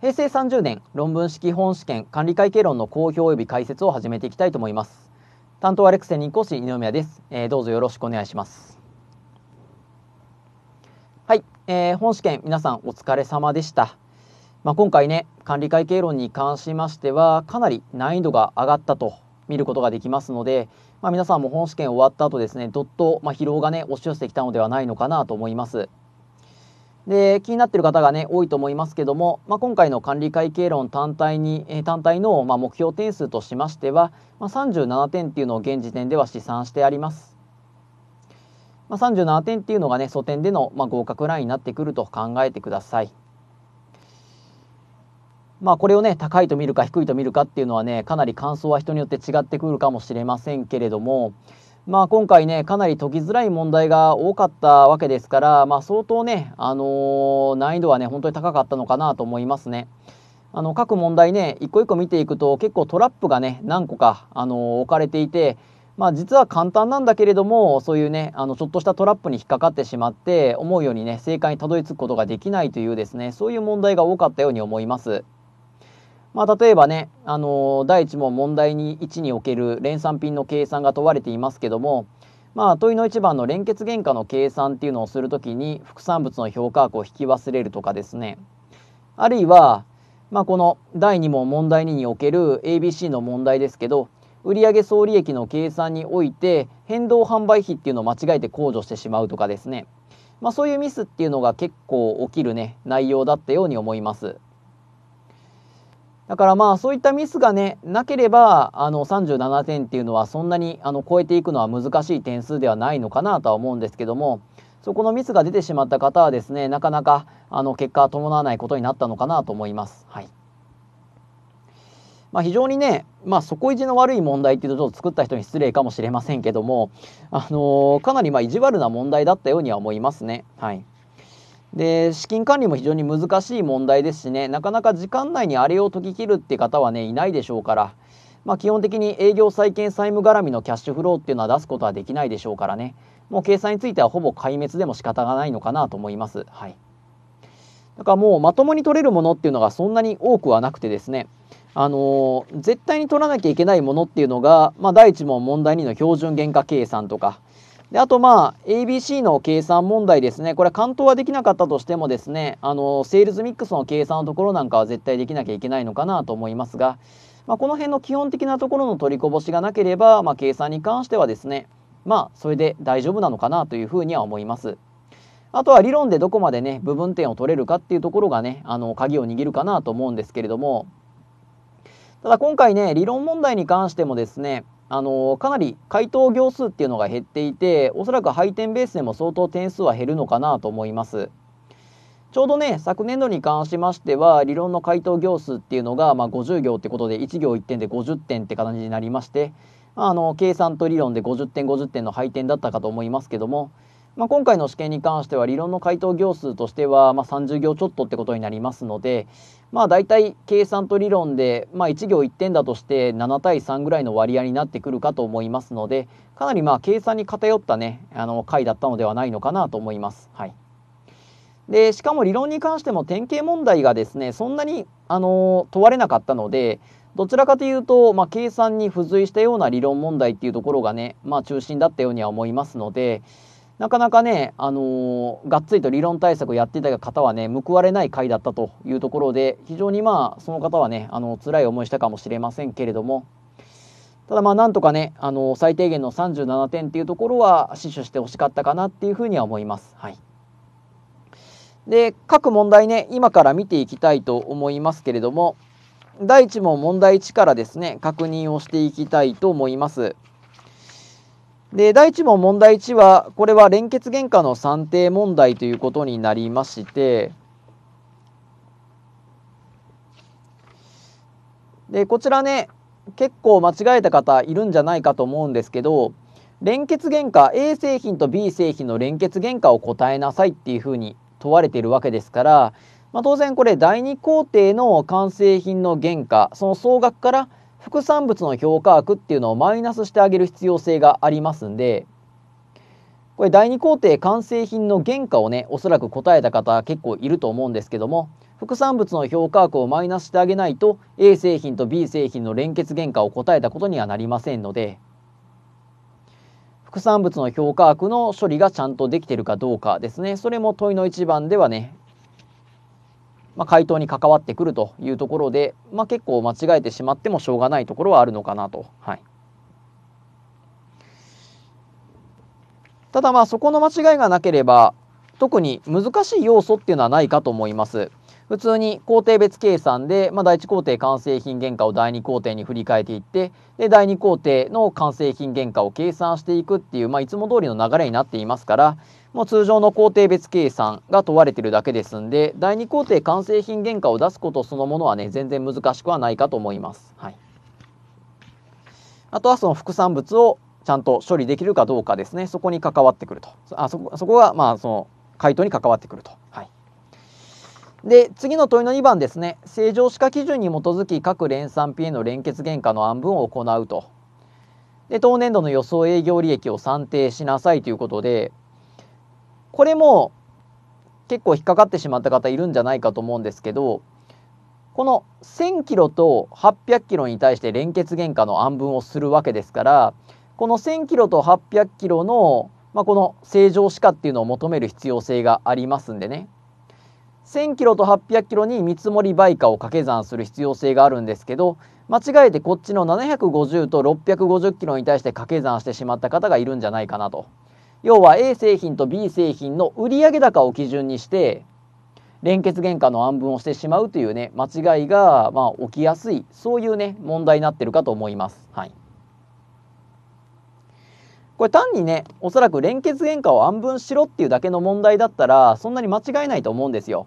平成30年論文式本試験管理会計論の公表及び解説を始めていきたいと思います担当はレクセンニ講師二宮です、えー、どうぞよろしくお願いしますはい、えー、本試験皆さんお疲れ様でしたまあ、今回ね管理会計論に関しましてはかなり難易度が上がったと見ることができますので、まあ、皆さんも本試験終わった後ですねどっとまあ疲労がね押し寄せてきたのではないのかなと思います。で気になってる方がね多いと思いますけども、まあ、今回の管理会計論単体に、え単体の、まあ、目標点数としましては、まあ、37点っていうのを現時点では試算してあります。まあ、37点っていうのがね、素点での、まあ、合格ラインになってくると考えてください。まあ、これをね、高いと見るか低いと見るかっていうのはね、かなり感想は人によって違ってくるかもしれませんけれども、まあ、今回ね、かなり解きづらい問題が多かったわけですから、まあ、相当ね、あのー、難易度はね、本当に高かったのかなと思いますね。あの各問題ね、一個一個見ていくと、結構トラップがね、何個か、あのー、置かれていて、まあ、実は簡単なんだけれども、そういうね、あのちょっとしたトラップに引っかかってしまって、思うようにね、正解にたどり着くことができないというですね、そういう問題が多かったように思います。まあ、例えばね、あの第1問問題に1における連産品の計算が問われていますけども、まあ、問いの1番の連結原価の計算っていうのをするときに副産物の評価額を引き忘れるとかですねあるいは、まあ、この第2問問題2における ABC の問題ですけど売上総利益の計算において変動販売費っていうのを間違えて控除してしまうとかですね、まあ、そういうミスっていうのが結構起きるね内容だったように思います。だからまあそういったミスがねなければあの37点っていうのはそんなにあの超えていくのは難しい点数ではないのかなとは思うんですけどもそこのミスが出てしまった方はですねなかなかあの結果は伴わないことになったのかなと思います。はいまあ、非常にね、まあ、底意地の悪い問題っていうとちょっと作った人に失礼かもしれませんけども、あのー、かなりまあ意地悪な問題だったようには思いますね。はいで資金管理も非常に難しい問題ですしねなかなか時間内にあれを解ききるって方はねいないでしょうから、まあ、基本的に営業債権債務絡みのキャッシュフローっていうのは出すことはできないでしょうからねもう計算についてはほぼ壊滅でも仕方がないのかなと思います。はいだからもうまともに取れるものっていうのがそんなに多くはなくてですね、あのー、絶対に取らなきゃいけないものっていうのが、まあ、第1問問題2の標準原価計算とかであとまあ ABC の計算問題ですねこれ関東はできなかったとしてもですねあのセールスミックスの計算のところなんかは絶対できなきゃいけないのかなと思いますが、まあ、この辺の基本的なところの取りこぼしがなければ、まあ、計算に関してはですねまあそれで大丈夫なのかなというふうには思います。あとは理論でどこまでね部分点を取れるかっていうところがねあの鍵を握るかなと思うんですけれどもただ今回ね理論問題に関してもですねあのかなり回答行数っていうのが減っていておそらく配点ベースでも相当点数は減るのかなと思いますちょうどね昨年度に関しましては理論の回答行数っていうのが、まあ、50行ってことで1行1点で50点って形になりまして、まあ、あの計算と理論で50点50点の配点だったかと思いますけどもまあ、今回の試験に関しては理論の回答行数としては、まあ、30行ちょっとってことになりますので、まあ、大体計算と理論で、まあ、1行1点だとして7対3ぐらいの割合になってくるかと思いますのでかなりまあ計算に偏ったねあの回だったのではないのかなと思います。はいでしかも理論に関しても典型問題がですねそんなにあの問われなかったのでどちらかというと、まあ、計算に付随したような理論問題っていうところがね、まあ、中心だったようには思いますので、なかなかね、あのー、がっつりと理論対策をやっていた方はね、報われない回だったというところで、非常にまあ、その方はね、あの辛い思いしたかもしれませんけれども、ただまあ、なんとかね、あの最低限の37点っていうところは、死守してほしかったかなっていうふうには思います。はい。で、各問題ね、今から見ていきたいと思いますけれども、第1問問題1からですね、確認をしていきたいと思います。で第1問問題1はこれは連結原価の算定問題ということになりましてでこちらね結構間違えた方いるんじゃないかと思うんですけど連結原価 A 製品と B 製品の連結原価を答えなさいっていうふうに問われているわけですから、まあ、当然これ第2工程の完成品の原価その総額から副産物の評価額っていうのをマイナスしてあげる必要性がありますんでこれ第2工程完成品の原価をねおそらく答えた方結構いると思うんですけども副産物の評価額をマイナスしてあげないと A 製品と B 製品の連結原価を答えたことにはなりませんので副産物の評価額の処理がちゃんとできてるかどうかですねそれも問いの1番ではねまあ、回答に関わってくるというところで、まあ、結構間違えてしまってもしょうがないところはあるのかなと。はい、ただまあそこの間違いがなければ特に難しい要素っていうのはないかと思います。普通に工程別計算で、まあ、第1工程完成品原価を第2工程に振り替えていってで第2工程の完成品原価を計算していくっていう、まあ、いつも通りの流れになっていますから、もう通常の工程別計算が問われているだけですんで、第2工程完成品原価を出すことそのものはね、全然難しくはないかと思います。はい。あとはその副産物をちゃんと処理できるかどうかですね、そこに関わってくると。あそこそこが、まあ、その回答に関わってくると。はい。で次の問いの2番ですね正常歯科基準に基づき各連産品への連結原価の案分を行うとで当年度の予想営業利益を算定しなさいということでこれも結構引っかかってしまった方いるんじゃないかと思うんですけどこの1,000キロと800キロに対して連結原価の暗分をするわけですからこの1,000キロと800キロの、まあ、この正常歯科っていうのを求める必要性がありますんでね1,000キロと800キロに見積もり売価を掛け算する必要性があるんですけど間違えてこっちの750と650キロに対して掛け算してしまった方がいるんじゃないかなと。要は A 製品と B 製品の売上高を基準にして連結原価の暗分をしてしまうというね間違いがまあ起きやすいそういうね問題になってるかと思います。はい、これ単にねおそらく連結原価を暗分しろっていうだけの問題だったらそんなに間違いないと思うんですよ。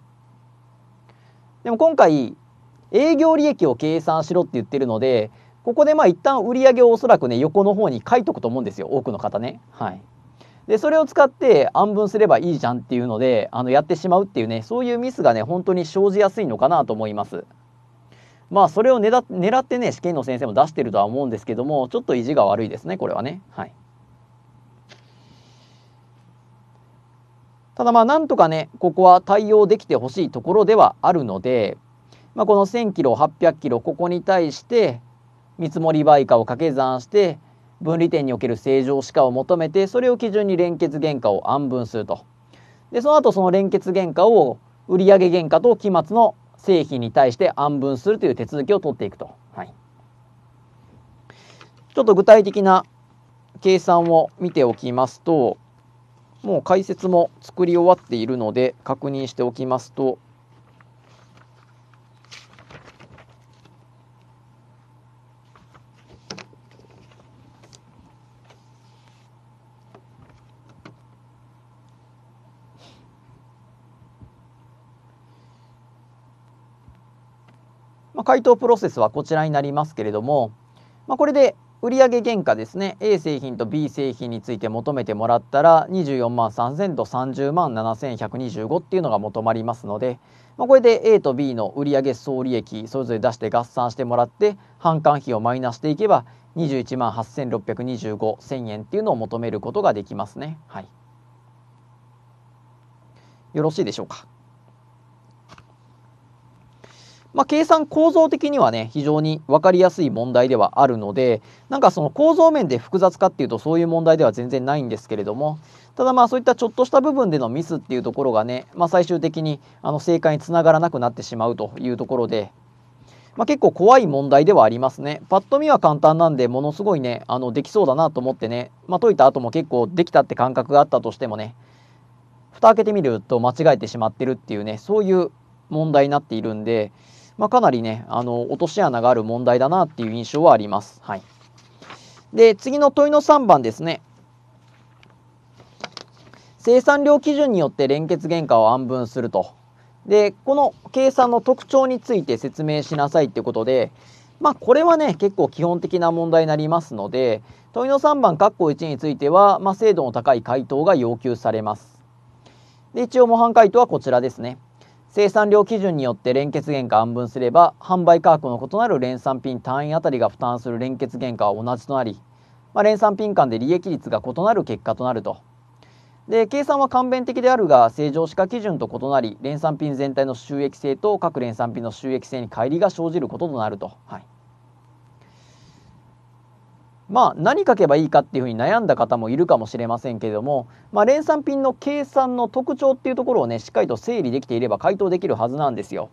でも今回営業利益を計算しろって言ってるのでここでまあ一旦売上をおそらくね横の方に書いとくと思うんですよ多くの方ね。はいでそれを使って暗分すればいいじゃんっていうのであのやってしまうっていうねそういうミスがね本当に生じやすいのかなと思います。まあそれを狙ってね試験の先生も出してるとは思うんですけどもちょっと意地が悪いですねこれはね。はいただまあなんとかねここは対応できてほしいところではあるので、まあ、この1,000キロ800キロここに対して見積もり倍価を掛け算して分離点における正常歯科を求めてそれを基準に連結原価を案分するとでその後その連結原価を売上原価と期末の製品に対して案分するという手続きを取っていくと、はい、ちょっと具体的な計算を見ておきますともう解説も作り終わっているので確認しておきますとま回答プロセスはこちらになりますけれども、まあ、これで売上原価ですね A 製品と B 製品について求めてもらったら24万3000と30万7125っていうのが求まりますので、まあ、これで A と B の売上総利益それぞれ出して合算してもらって販管費をマイナしていけば21万8625000円っていうのを求めることができますね。はい、よろしいでしょうか。まあ、計算構造的にはね非常に分かりやすい問題ではあるのでなんかその構造面で複雑かっていうとそういう問題では全然ないんですけれどもただまあそういったちょっとした部分でのミスっていうところがね、まあ、最終的にあの正解につながらなくなってしまうというところで、まあ、結構怖い問題ではありますねパッと見は簡単なんでものすごいねあのできそうだなと思ってね、まあ、解いた後も結構できたって感覚があったとしてもね蓋開けてみると間違えてしまってるっていうねそういう問題になっているんでまあ、かなりね、あの、落とし穴がある問題だなっていう印象はあります。はい。で、次の問いの3番ですね。生産量基準によって連結原価を暗分すると。で、この計算の特徴について説明しなさいってことで、まあ、これはね、結構基本的な問題になりますので、問いの3番、括弧1については、まあ、精度の高い回答が要求されます。で、一応模範回答はこちらですね。生産量基準によって連結原価安分すれば販売価格の異なる連産品単位あたりが負担する連結原価は同じとなり、まあ、連産品間で利益率が異なる結果となると。で計算は簡便的であるが正常歯科基準と異なり連産品全体の収益性と各連産品の収益性に乖離が生じることとなると。はいまあ、何書けばいいかっていうふうに悩んだ方もいるかもしれませんけれども、まあ、連ピンの計算の特徴っていうところをねしっかりと整理できていれば回答できるはずなんですよ。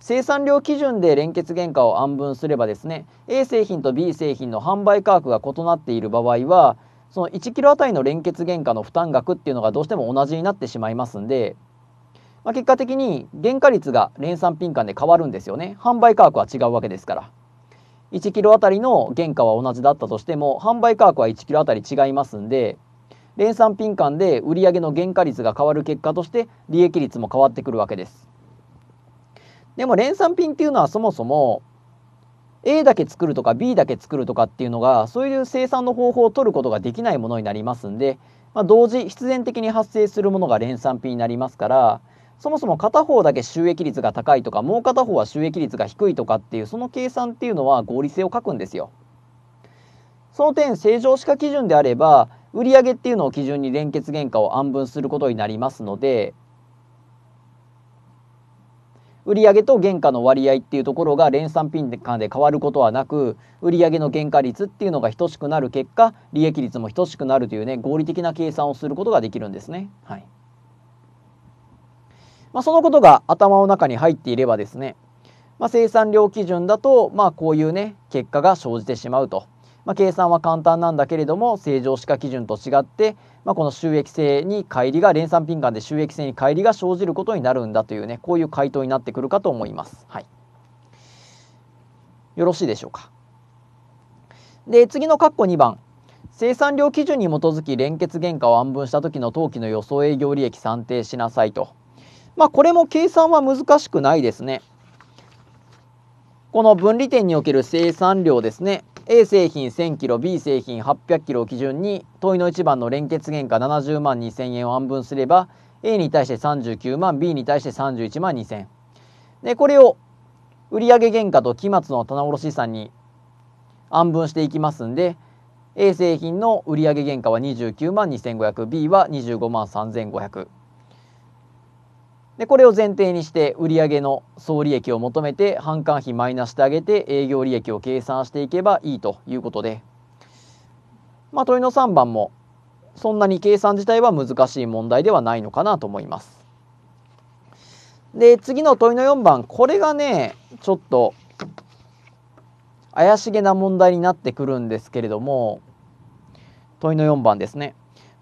生産量基準で連結原価を案分すればですね A 製品と B 製品の販売価格が異なっている場合はその 1kg あたりの連結原価の負担額っていうのがどうしても同じになってしまいますんで、まあ、結果的に原価率が連ピ品間で変わるんですよね販売価格は違うわけですから。1キロあたりの原価は同じだったとしても販売価格は1キロあたり違いますんで連産品間で売上の原価率が変わる結果として利益率も変わってくるわけですでも連産品っていうのはそもそも A だけ作るとか B だけ作るとかっていうのがそういう生産の方法を取ることができないものになりますんで、まあ、同時必然的に発生するものが連産品になりますからそもそも片方だけ収益率が高いとかもう片方は収益率が低いとかっていうその計算っていうのは合理性を書くんですよ。その点正常歯科基準であれば売上っていうのを基準に連結原価を安分することになりますので売上と原価の割合っていうところが連産品間で変わることはなく売上の原価率っていうのが等しくなる結果利益率も等しくなるというね合理的な計算をすることができるんですね。はいまあ、そのことが頭の中に入っていればですね、まあ、生産量基準だと、まあ、こういうね結果が生じてしまうと、まあ、計算は簡単なんだけれども正常歯科基準と違って、まあ、この収益性に乖離が連産品間で収益性に乖離が生じることになるんだというねこういう回答になってくるかと思います。はい、よろしいでしょうか。で次の括弧2番生産量基準に基づき連結原価を案分した時の当期の予想営業利益算定しなさいと。まあ、これも計算は難しくないですね。この分離点における生産量ですね A 製品 1000kg B 製品 800kg を基準に問いの1番の連結原価70万2000円を安分すれば A に対して39万 B に対して31万2000でこれを売上原価と期末の棚卸資産に安分していきますんで A 製品の売上原価は29万 2500B は25万3500でこれを前提にして売上の総利益を求めて販管費マイナスしてあげて営業利益を計算していけばいいということで、まあ、問いの3番もそんなに計算自体は難しい問題ではないのかなと思います。で次の問いの4番これがねちょっと怪しげな問題になってくるんですけれども問いの4番ですね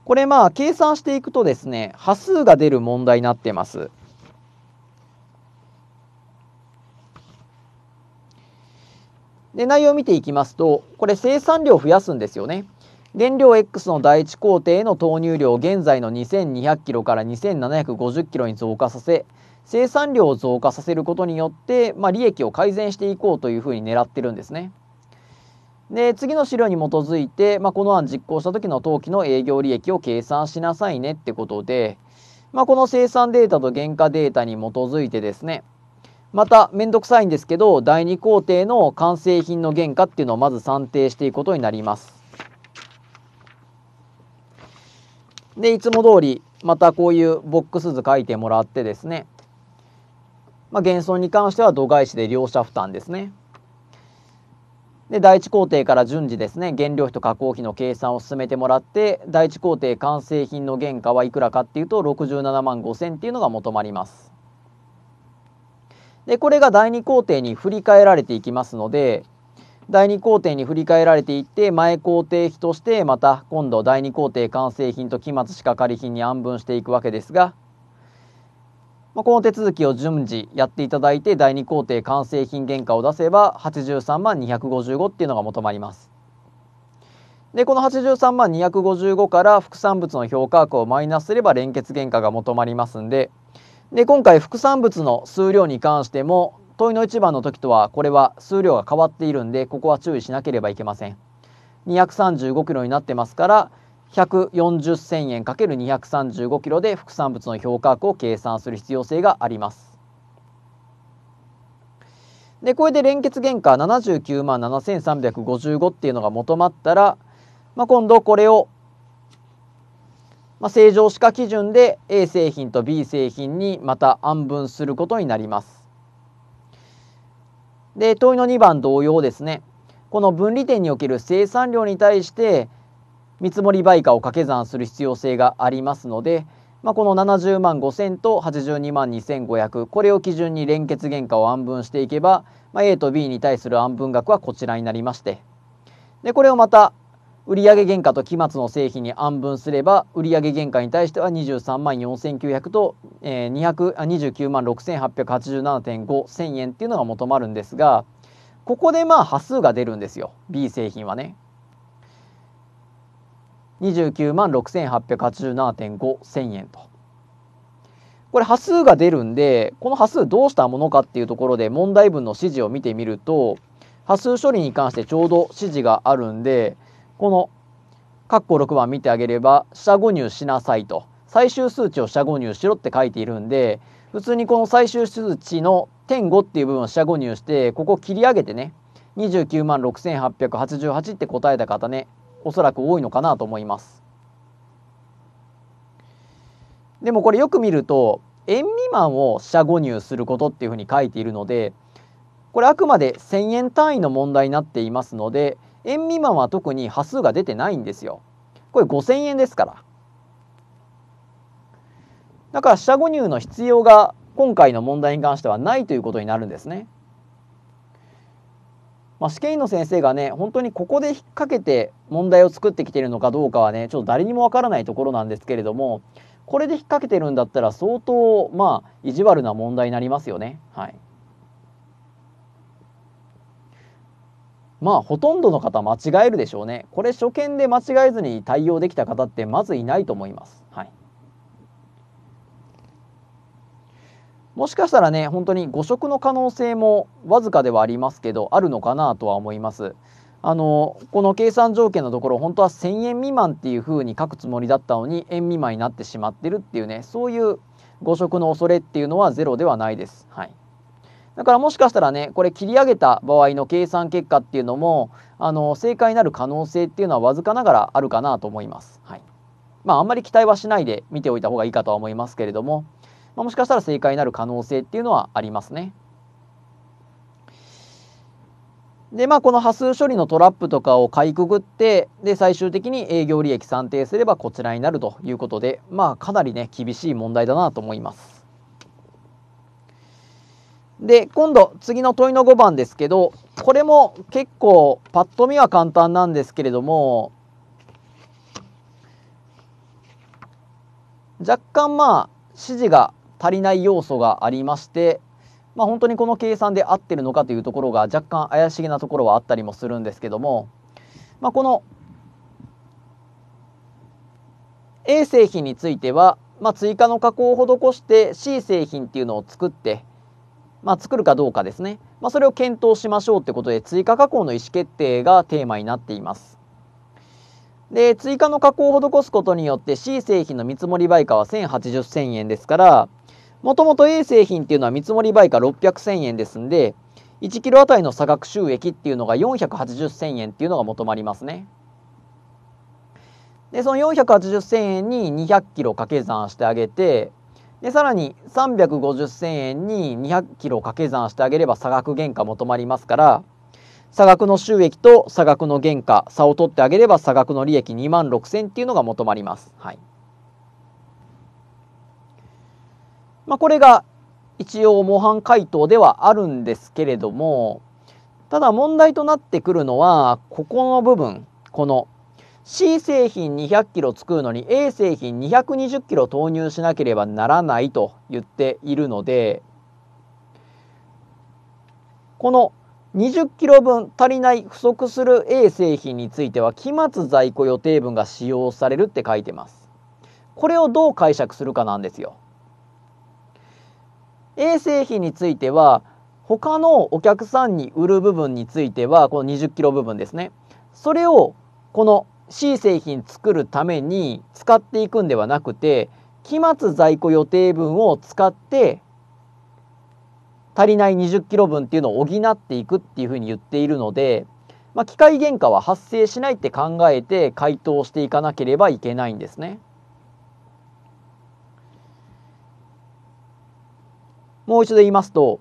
これまあ計算していくとですね波数が出る問題になってます。で、内容を見ていきますと、これ生産量を増やすんですよね。原料 X の第1工程への投入量を現在の 2200kg から 2750kg に増加させ、生産量を増加させることによって、まあ、利益を改善していこうというふうに狙ってるんですね。で次の資料に基づいて、まあ、この案実行した時の当期の営業利益を計算しなさいねってことで、まあ、この生産データと原価データに基づいてですねまた面倒くさいんですけど第2工程の完成品の原価っていうのをまず算定していくことになります。でいつも通りまたこういうボックス図書いてもらってですね、まあ、減損に関しては度外視で両者負担ですね。で第1工程から順次ですね原料費と加工費の計算を進めてもらって第1工程完成品の原価はいくらかっていうと67万5000っていうのが求まります。でこれが第2工程に振り返られていきますので第2工程に振り返られていって前工程費としてまた今度第2工程完成品と期末仕掛かり品に安分していくわけですが、まあ、この手続きを順次やっていただいて第2工程完成品原価を出せば83万255っていうのが求まります。でこの83万255から副産物の評価額をマイナスすれば連結原価が求まりますんでで今回副産物の数量に関しても問いの1番の時とはこれは数量が変わっているんでここは注意しなければいけません 235kg になってますから140千円 ×235kg で副産物の評価額を計算する必要性がありますでこれで連結原価79万7355っていうのが求まったら、まあ、今度これをまあ、正常歯科基準で A 製品と B 製品にまた安分することになります。で問いの2番同様ですねこの分離点における生産量に対して見積も売価を掛け算する必要性がありますので、まあ、この70万5000と82万2500これを基準に連結原価を安分していけば、まあ、A と B に対する安分額はこちらになりましてでこれをまた売上原価と期末の製品に案分すれば売上原価に対しては23万4900と、えー、29万6887.5000円っていうのが求まるんですがここでまあ波数が出るんですよ B 製品はね。29万6887.5000円と。これ波数が出るんでこの波数どうしたものかっていうところで問題文の指示を見てみると波数処理に関してちょうど指示があるんでこの括弧6番見てあげれば下誤入しなさいと最終数値を下誤入しろって書いているんで普通にこの最終数値の点5っていう部分を下誤入してここ切り上げてね29万6888って答えた方ねおそらく多いのかなと思いますでもこれよく見ると円未満を下誤入することっていうふうに書いているのでこれあくまで1,000円単位の問題になっていますので円未満は特に端数が出てないんですよ。これ5000円ですから。だから下誤入の必要が今回の問題に関してはないということになるんですね。まあ、試験員の先生がね本当にここで引っ掛けて問題を作ってきているのかどうかはねちょっと誰にもわからないところなんですけれどもこれで引っ掛けてるんだったら相当まあ意地悪な問題になりますよね。はいまあほとんどの方間違えるでしょうねこれ初見で間違えずに対応できた方ってまずいないと思います、はい、もしかしたらね本当に誤食の可能性もわずかではありますけどあるのかなとは思いますあのこの計算条件のところ本当は1,000円未満っていうふうに書くつもりだったのに円未満になってしまってるっていうねそういう誤食の恐れっていうのはゼロではないです。はい、だからもしかしたらねこれ切り上げた場合の計算結果っていうのもあの正解になる可能性っていうのはわずかながらあるかなと思います。はいまあ、あんまり期待はしないで見ておいた方がいいかとは思いますけれども、まあ、もしかしたら正解になる可能性っていうのはありますね。でまあこの波数処理のトラップとかをかいくぐってで最終的に営業利益算定すればこちらになるということでまあかなりね厳しい問題だなと思います。で、今度、次の問いの5番ですけど、これも結構、パッと見は簡単なんですけれども、若干まあ、指示が足りない要素がありまして、まあ、本当にこの計算で合ってるのかというところが若干怪しげなところはあったりもするんですけども、まあ、この A 製品については、まあ、追加の加工を施して C 製品っていうのを作ってまあ、作るかどうかですね、まあ、それを検討しましょうってことで追加加工の意思決定がテーマになっていますで追加の加工を施すことによって C 製品の見積もり売価は1080 0円ですからもともと A 製品っていうのは見積もり売価600 0円ですんで 1kg あたりの差額収益っていうのが480 0円っていうのが求まりますねでその480 0円に 200kg 掛け算してあげてでさらに350千円に200キロ掛け算してあげれば差額原価も止まりますから差額の収益と差額の原価差を取ってあげれば差額の利益2万6千っていうのが求まります。はいまあ、これが一応模範解答ではあるんですけれどもただ問題となってくるのはここの部分この C 製品2 0 0キロ作るのに A 製品2 2 0キロ投入しなければならないと言っているのでこの2 0キロ分足りない不足する A 製品については期末在庫予定分が使用されるって書いてますこれをどう解釈するかなんですよ A 製品については他のお客さんに売る部分についてはこの2 0キロ部分ですねそれをこの C 製品作るために使っていくんではなくて期末在庫予定分を使って足りない20キロ分っていうのを補っていくっていうふうに言っているので、まあ、機械原価は発生しないって考えて回答していかなければいけないんですね。もう一度言いますと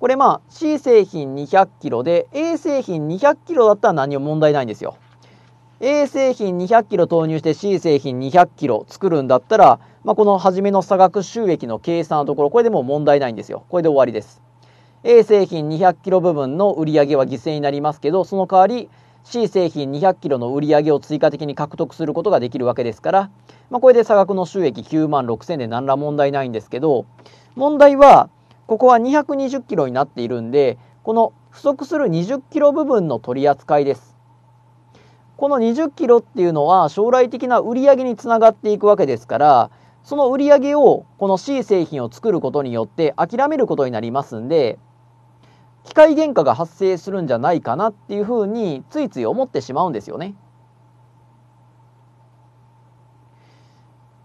これまあ C 製品200キロで A 製品200キロだったら何も問題ないんですよ。A 製品 200kg 投入して C 製品 200kg 作るんだったら、まあ、この初めの差額収益の計算のところこれでもう問題ないんですよこれで終わりです A 製品 200kg 部分の売り上げは犠牲になりますけどその代わり C 製品 200kg の売り上げを追加的に獲得することができるわけですから、まあ、これで差額の収益9万6000で何ら問題ないんですけど問題はここは 220kg になっているんでこの不足する 20kg 部分の取り扱いですこの20キロっていうのは将来的な売り上げにつながっていくわけですからその売り上げをこの C 製品を作ることによって諦めることになりますんで機械原価が発生するんじゃないかなっていうふうについつい思ってしまうんですよね。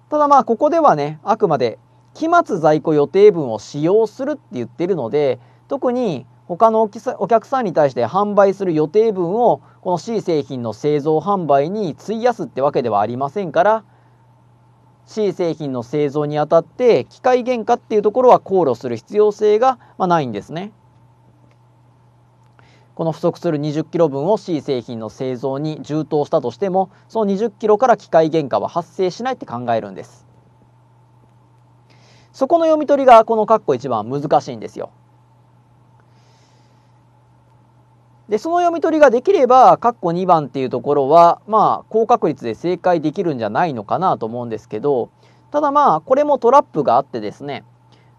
ただまあここではねあくまで期末在庫予定分を使用するって言ってるので特に他のお客さんに対して販売する予定分をこの C 製品の製造販売に費やすってわけではありませんから C 製品の製造にあたって機械原価っていうところは考慮する必要性がまあないんですね。この不足する2 0キロ分を C 製品の製造に充当したとしてもその2 0キロから機械原価は発生しないって考えるんです。そこの読み取りがこの括弧1番難しいんですよ。で、その読み取りができれば、括弧2番っていうところは、まあ、高確率で正解できるんじゃないのかなと思うんですけど、ただまあ、これもトラップがあってですね、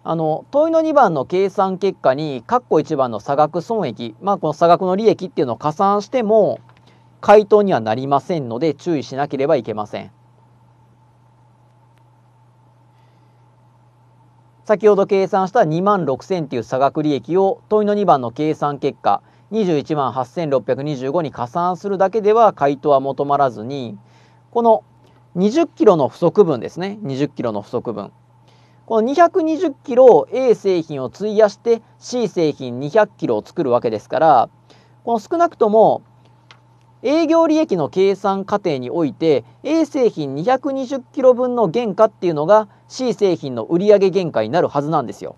あの、問いの2番の計算結果に、括弧1番の差額損益、まあ、この差額の利益っていうのを加算しても、回答にはなりませんので、注意しなければいけません。先ほど計算した2万6000っていう差額利益を問いの2番の計算結果21万8625に加算するだけでは回答は求まらずにこの20キロの不足分ですね20キロの不足分この220キロを A 製品を費やして C 製品200キロを作るわけですからこの少なくとも営業利益の計算過程において A 製品220キロ分の原価っていうのが C 製品の売上原価になるはずなんですよ。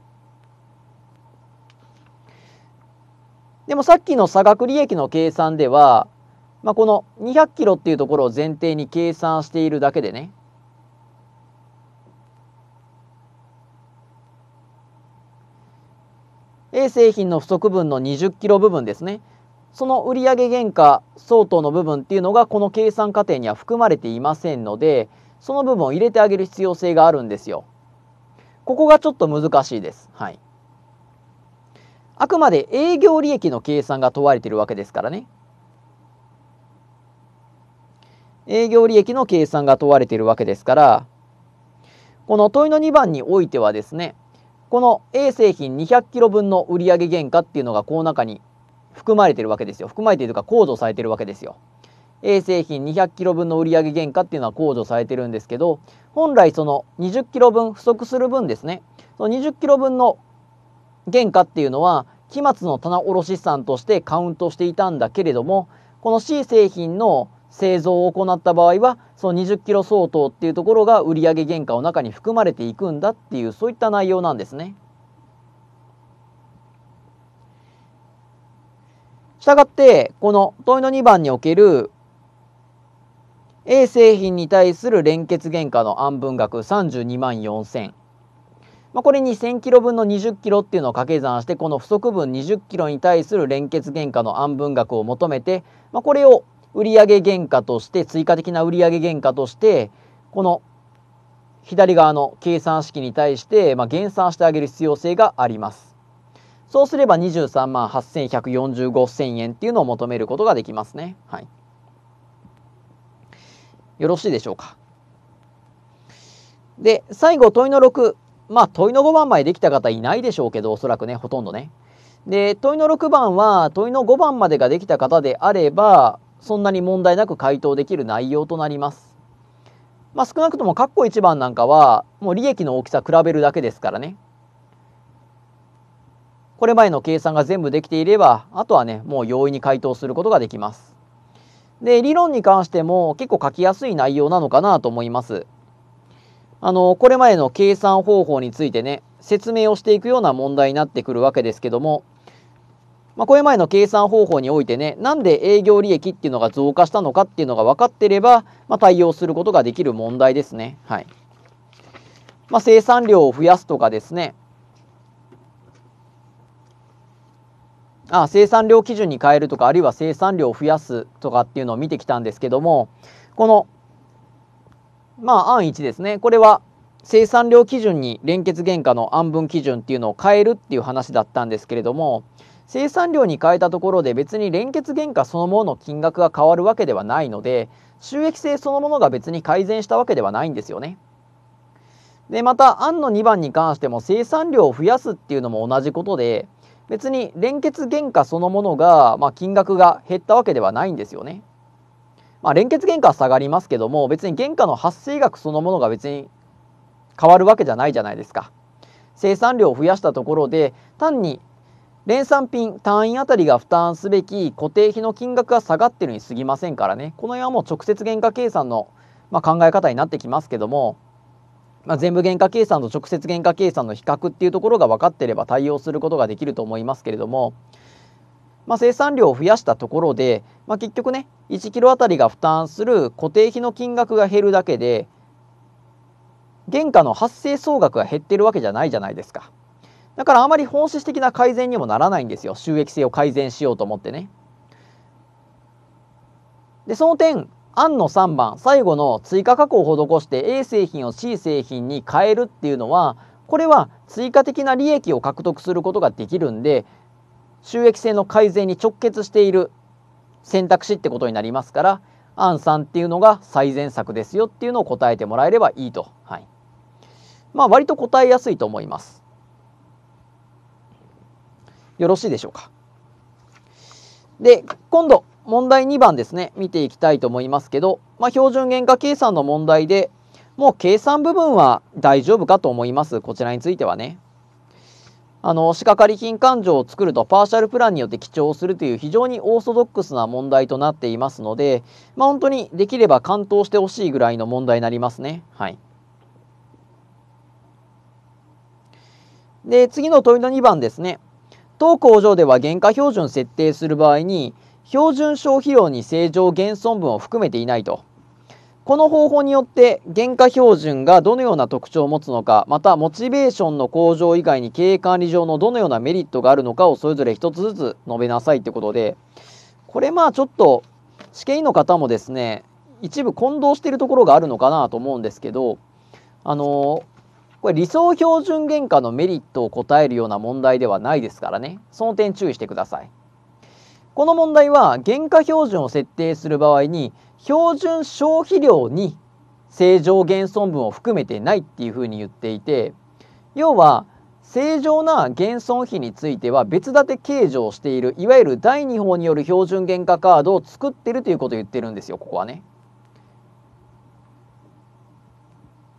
でもさっきの差額利益の計算では、まあ、この200キロっていうところを前提に計算しているだけでね、A 製品の不足分の20キロ部分ですね。その売上原価相当の部分っていうのがこの計算過程には含まれていませんので、その部分を入れてあげる必要性があるんですよ。ここがちょっと難しいです。はい。あくまで営業利益の計算が問われているわけですからね。営業利益の計算が問われているわけですから、この問いの2番においてはですね、この A 製品 200kg 分の売上原価っていうのがこの中に含まれてるわけですよ。含まれているというか、控除されてるわけですよ。A 製品 200kg 分の売上原価っていうのは控除されてるんですけど、本来その 20kg 分不足する分ですね、その2 0キロ分の原価っていうのは期末の棚卸資産としてカウントしていたんだけれどもこの C 製品の製造を行った場合はその20キロ相当っていうところが売上原価の中に含まれていくんだっていうそういった内容なんですね。したがってこの問いの2番における A 製品に対する連結原価の安分額32万4000まあ、これ2000キロ分の20キロっていうのを掛け算してこの不足分20キロに対する連結原価の案分額を求めて、まあ、これを売上原価として追加的な売上原価としてこの左側の計算式に対して、まあ、減算してあげる必要性があります。そうすれば23万8145千円っていうのを求めることができますね。はい、よろしいでしょうか。で、最後問いの6。まあ問いの5番までできた方いないでしょうけどおそらくねほとんどね。で問いの6番は問いの5番までができた方であればそんなに問題なく回答できる内容となります。まあ、少なくとも括弧1番なんかはもう利益の大きさ比べるだけですからね。これまでの計算が全部できていればあとはねもう容易に回答することができます。で理論に関しても結構書きやすい内容なのかなと思います。あの、これまでの計算方法についてね、説明をしていくような問題になってくるわけですけども、まあ、これまでの計算方法においてね、なんで営業利益っていうのが増加したのかっていうのが分かってれば、まあ、対応することができる問題ですね。はい。まあ、生産量を増やすとかですね、あ生産量基準に変えるとかあるいは生産量を増やすとかっていうのを見てきたんですけどもこのまあ、案1ですね。これは生産量基準に連結原価の安分基準っていうのを変えるっていう話だったんですけれども、生産量に変えたところで別に連結原価そのものの金額が変わるわけではないので、収益性そのものが別に改善したわけではないんですよね。で、また、案の2番に関しても生産量を増やすっていうのも同じことで、別に連結原価そのものが、まあ、金額が減ったわけではないんですよね。まあ、連結原価は下がりますけども別に原価の発生額そのものが別に変わるわけじゃないじゃないですか。生産量を増やしたところで単に連産品単位あたりが負担すべき固定費の金額が下がってるに過ぎませんからねこの辺はもう直接原価計算の、まあ、考え方になってきますけども、まあ、全部原価計算と直接原価計算の比較っていうところが分かってれば対応することができると思いますけれどもまあ、生産量を増やしたところで、まあ、結局ね1キロあたりが負担する固定費の金額が減るだけで原価の発生総額が減ってるわけじゃないじゃないですかだからあまり本質的な改善にもならないんですよ収益性を改善しようと思ってねでその点案の3番最後の追加加工を施して A 製品を C 製品に変えるっていうのはこれは追加的な利益を獲得することができるんで収益性の改善に直結している選択肢ってことになりますから案3っていうのが最善策ですよっていうのを答えてもらえればいいと、はい、まあ割と答えやすいと思いますよろしいでしょうかで今度問題2番ですね見ていきたいと思いますけど、まあ、標準原価計算の問題でもう計算部分は大丈夫かと思いますこちらについてはねあの仕掛かり金勘定を作るとパーシャルプランによって記帳するという非常にオーソドックスな問題となっていますので、まあ、本当にできれば完登してほしいぐらいの問題になりますね。はい、で次の問いの2番ですね。当工場では原価標準設定する場合に標準消費量に正常減損分を含めていないと。この方法によって原価標準がどのような特徴を持つのかまたモチベーションの向上以外に経営管理上のどのようなメリットがあるのかをそれぞれ1つずつ述べなさいってことでこれまあちょっと試験員の方もですね一部混同しているところがあるのかなと思うんですけどあのこれ理想標準原価のメリットを答えるような問題ではないですからねその点注意してください。この問題は原価標準を設定する場合に標準消費量に正常減損分を含めてないっていうふうに言っていて要は正常な減損費については別立て計上しているいわゆる第2法による標準原価カードを作ってるということを言ってるんですよここはね。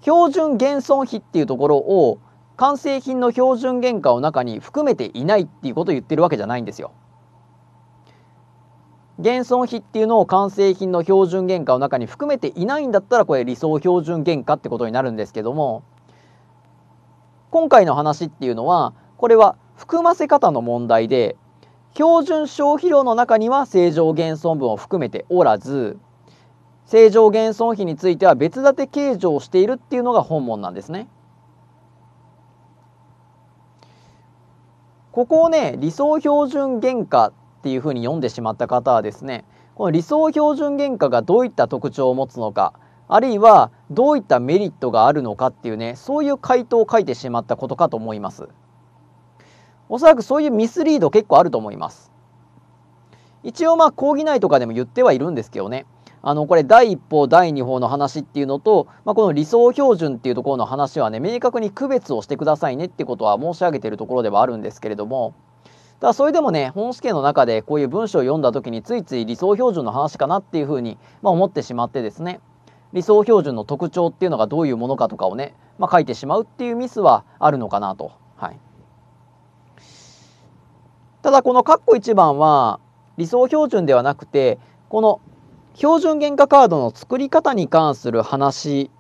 標準減損費っていうところを完成品の標準原価を中に含めていないっていうことを言ってるわけじゃないんですよ。減損比っていうのを完成品の標準原価の中に含めていないんだったらこれ理想標準原価ってことになるんですけども今回の話っていうのはこれは含ませ方の問題で標準消費量の中には正常減損分を含めておらず正常減損比については別立て計上しているっていうのが本文なんですね。ここをね理想標準原価っていうふうに読んでしまった方はですねこの理想標準原価がどういった特徴を持つのかあるいはどういったメリットがあるのかっていうねそういう回答を書いてしまったことかと思いますおそらくそういうミスリード結構あると思います一応まあ講義内とかでも言ってはいるんですけどねあのこれ第1報第2報の話っていうのと、まあ、この理想標準っていうところの話はね明確に区別をしてくださいねってことは申し上げているところではあるんですけれどもただそれでもね本試験の中でこういう文章を読んだ時についつい理想標準の話かなっていうふうに、まあ、思ってしまってですね理想標準の特徴っていうのがどういうものかとかをね、まあ、書いてしまうっていうミスはあるのかなと。はい、ただこの括弧1番は理想標準ではなくてこの標準原価カードの作り方に関する話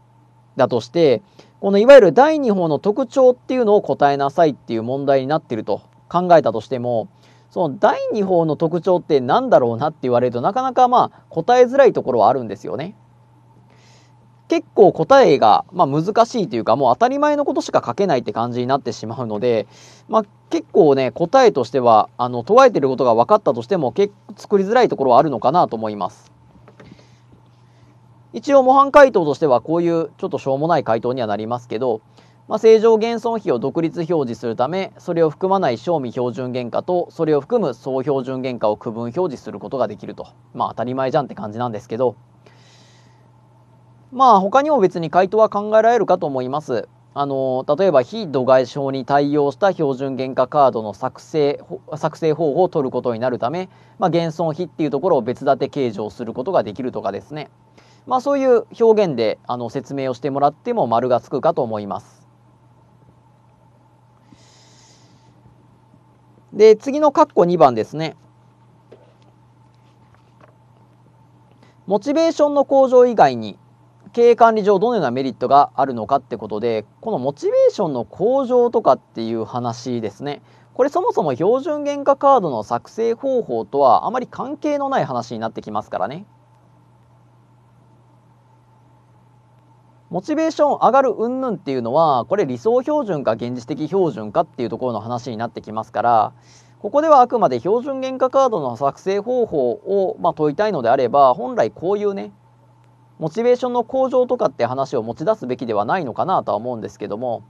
だとしてこのいわゆる第2法の特徴っていうのを答えなさいっていう問題になってると考えたとしてもその第2法の特徴って何だろうなって言われるとなかなかまあ答えづらいところはあるんですよね。結構答えが、まあ、難しいというかもう当たり前のことしか書けないって感じになってしまうので、まあ、結構ね答えとしてはあの問われてることが分かったとしても結構作りづらいところはあるのかなと思います。一応模範解答としてはこういうちょっとしょうもない回答にはなりますけどまあ、正常減損比を独立表示するためそれを含まない賞味標準原価とそれを含む総標準原価を区分表示することができるとまあ当たり前じゃんって感じなんですけどまあ他にも別に回答は考えられるかと思います。あの例えば非度外症に対応した標準原価カードの作成作成方法を取ることになるため、まあ、減損費っていうところを別立て計上することができるとかですね、まあ、そういう表現であの説明をしてもらっても丸がつくかと思います。で、次の括弧2番ですね。モチベーションの向上以外に経営管理上どのようなメリットがあるのかってことでこのモチベーションの向上とかっていう話ですねこれそもそも標準原価カードの作成方法とはあまり関係のない話になってきますからねモチベーション上がる云々っていうのはこれ理想標準か現実的標準かっていうところの話になってきますからここではあくまで標準原価カードの作成方法を、ま問いたいのであれば本来こういうねモチベーションの向上とかって話を持ち出すべきではないのかなとは思うんですけども、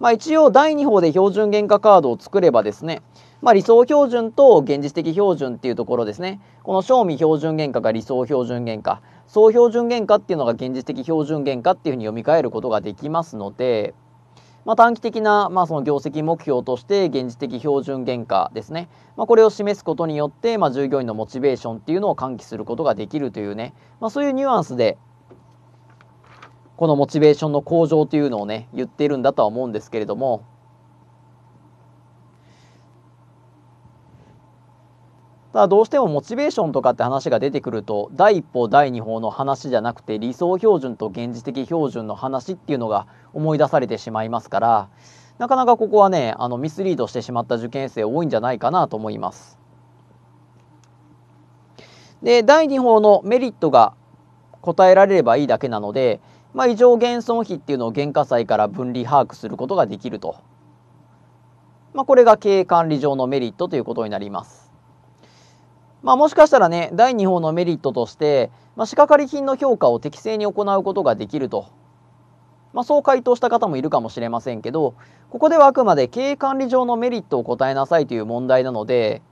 まあ、一応第2法で標準原価カードを作ればですね、まあ、理想標準と現実的標準っていうところですねこの賞味標準原価が理想標準原価総標準原価っていうのが現実的標準原価っていうふうに読み替えることができますので、まあ、短期的な、まあ、その業績目標として現実的標準原価ですね、まあ、これを示すことによって、まあ、従業員のモチベーションっていうのを喚起することができるというね、まあ、そういうニュアンスでこのモチベーションの向上というのをね言っているんだとは思うんですけれどもただどうしてもモチベーションとかって話が出てくると第1歩第2歩の話じゃなくて理想標準と現実的標準の話っていうのが思い出されてしまいますからなかなかここはねあのミスリードしてしまった受験生多いんじゃないかなと思います。で第2報のメリットが答えられればいいだけなので、まあ、異常減損費っていうのを減価債から分離把握することができると、まあ、これが経営管理上のメリットということになります。まあ、もしかしたらね第2法のメリットとして、まあ、仕掛かり品の評価を適正に行うことができると、まあ、そう回答した方もいるかもしれませんけどここではあくまで経営管理上のメリットを答えなさいという問題なので、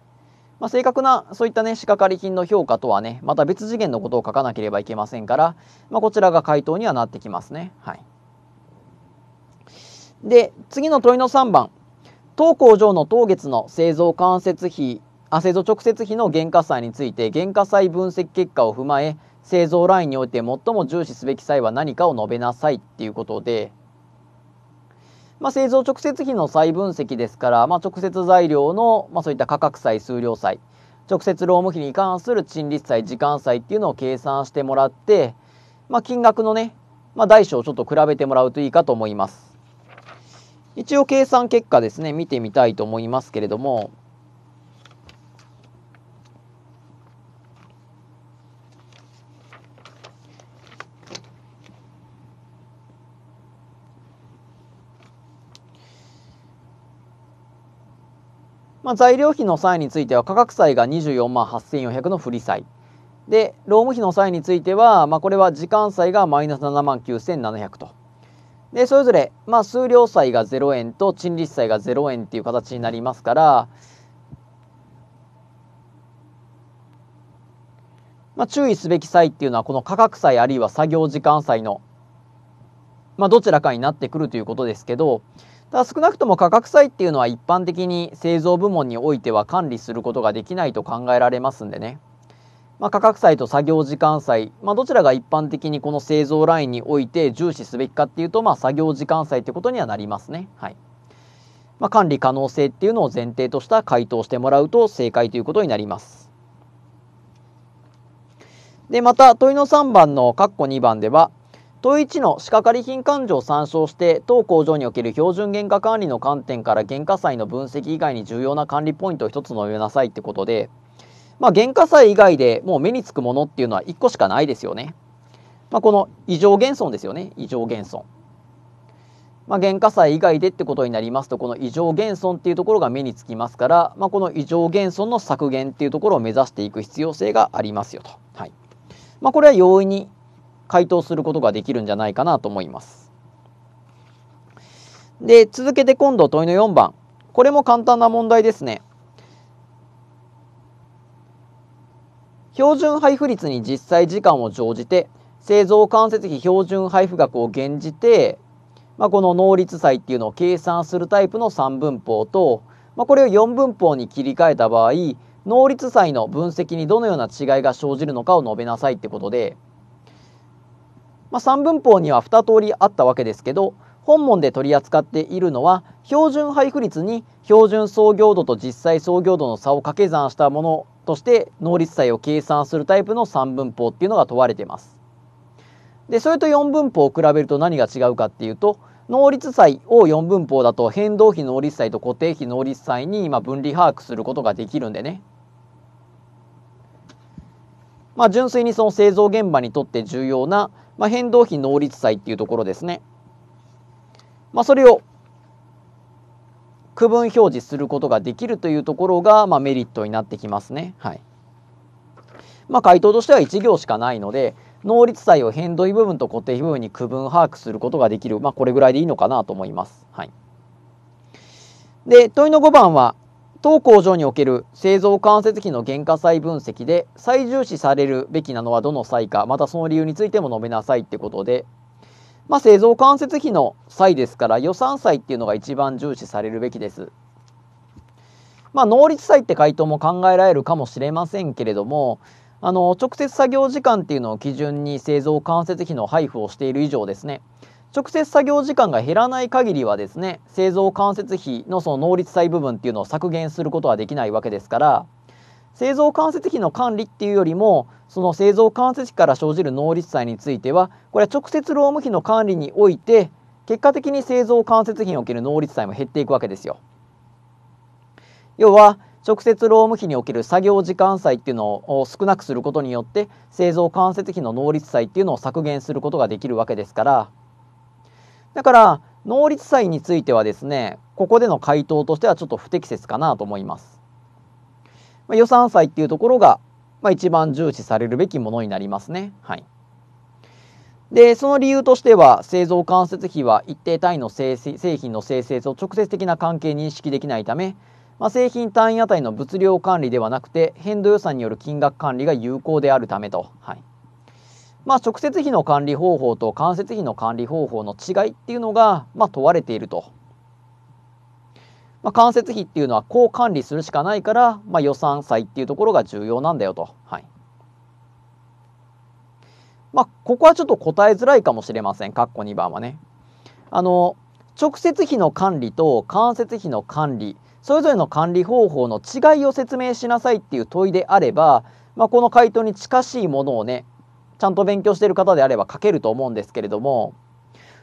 まあ、正確なそういったね仕掛かり品の評価とはねまた別次元のことを書かなければいけませんから、まあ、こちらが回答にはなってきますね。はい、で次の問いの3番当工場の当月の製造間接費製造直接費の減価債について減価債分析結果を踏まえ製造ラインにおいて最も重視すべき際は何かを述べなさいっていうことで、まあ、製造直接費の再分析ですから、まあ、直接材料の、まあ、そういった価格債数量債直接労務費に関する賃率債時間債っていうのを計算してもらって、まあ、金額のね、まあ、大小をちょっと比べてもらうといいかと思います一応計算結果ですね見てみたいと思いますけれどもまあ、材料費の際については価格債が24万8400の振り債で労務費の際については、まあ、これは時間債がマイナス7万9700とでそれぞれ、まあ、数量債が0円と賃利債が0円っていう形になりますから、まあ、注意すべき債っていうのはこの価格債あるいは作業時間債の、まあ、どちらかになってくるということですけど、だ少なくとも価格債っていうのは一般的に製造部門においては管理することができないと考えられますんでね、まあ、価格債と作業時間債、まあ、どちらが一般的にこの製造ラインにおいて重視すべきかっていうと、まあ、作業時間債ってことにはなりますね。はいまあ、管理可能性っていうのを前提とした回答してもらうと正解ということになります。でまた問いの3番の括弧2番では問1の仕掛かり品勘定を参照して当工場における標準原価管理の観点から原価債の分析以外に重要な管理ポイントを1つ述べなさいってことで、まあ、原価債以外でもう目につくものっていうのは1個しかないですよね。まあ、この異常減損ですよね異常減損。まあ、原価債以外でってことになりますとこの異常減損っていうところが目につきますから、まあ、この異常減損の削減っていうところを目指していく必要性がありますよと。はいまあ、これは容易に回答することができるんじゃないかなと思います。で、続けて今度問いの4番。これも簡単な問題ですね。標準配布率に実際時間を乗じて製造間接費標準配布額を減じて、まあ、この能率債っていうのを計算するタイプの3分法と、まあ、これを4分法に切り替えた場合能率債の分析にどのような違いが生じるのかを述べなさいってことでまあ、三文法には2通りあったわけですけど本門で取り扱っているのは標準配布率に標準創業度と実際創業度の差を掛け算したものとして能率差を計算するタイプの三分法っていうのが問われてます。でそれと4分法を比べると何が違うかっていうと能率債を4分法だと変動費能率債と固定費能率債に今分離把握することができるんでね。まあ、純粋にその製造現場にとって重要なまあ、変動費能率債っていうところですね。まあ、それを区分表示することができるというところが、まあ、メリットになってきますね。はいまあ、回答としては1行しかないので能率債を変動費部分と固定費部分に区分把握することができる、まあ、これぐらいでいいのかなと思います。はい、で問いの5番は当工場における製造間接費の原価債分析で最重視されるべきなのはどの際かまたその理由についても述べなさいってことで、まあ、製造間接費の際ですから予算債っていうのが一番重視されるべきです。まあ、能率債って回答も考えられるかもしれませんけれどもあの直接作業時間っていうのを基準に製造間接費の配布をしている以上ですね直接作業時間が減らない限りはですね製造間接費のその能率債部分っていうのを削減することはできないわけですから製造間接費の管理っていうよりもその製造間接費から生じる能率債についてはこれは直接労務費の管理において結果的に製造間接費における能率債も減っていくわけですよ。要は直接労務費における作業時間債っていうのを少なくすることによって製造間接費の能率債っていうのを削減することができるわけですからだから能率債についてはですねここでの回答としてはちょっと不適切かなと思います、まあ、予算債っていうところが、まあ、一番重視されるべきものになりますねはいでその理由としては製造間接費は一定単位の製品の生成と直接的な関係認識できないため、まあ、製品単位あたりの物量管理ではなくて変動予算による金額管理が有効であるためと、はい、まあ、直接費の管理方法と間接費の管理方法の違いっていうのが、まあ、問われていると。まあ、間接費っていうのはこう管理するしかないから、まあ、予算債っていうところが重要なんだよと。はいまあ、ここはちょっと答えづらいかもしれません。括弧2番はね。あの直接費の管理と間接費の管理それぞれの管理方法の違いを説明しなさいっていう問いであれば、まあ、この回答に近しいものをねちゃんと勉強してる方であれば書けると思うんですけれども、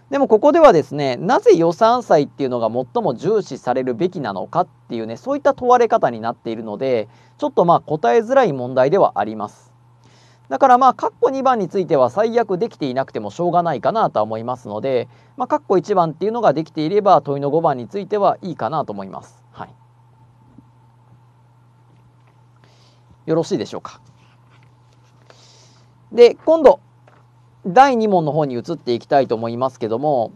でもここではですね、なぜ予算債っていうのが最も重視されるべきなのかっていうね、そういった問われ方になっているので、ちょっとまあ答えづらい問題ではあります。だからまあ、括弧2番については最悪できていなくてもしょうがないかなとは思いますので、まあ、括弧1番っていうのができていれば、問いの5番についてはいいかなと思います。はい。よろしいでしょうか。で、今度、第2問の方に移っていきたいと思いますけども、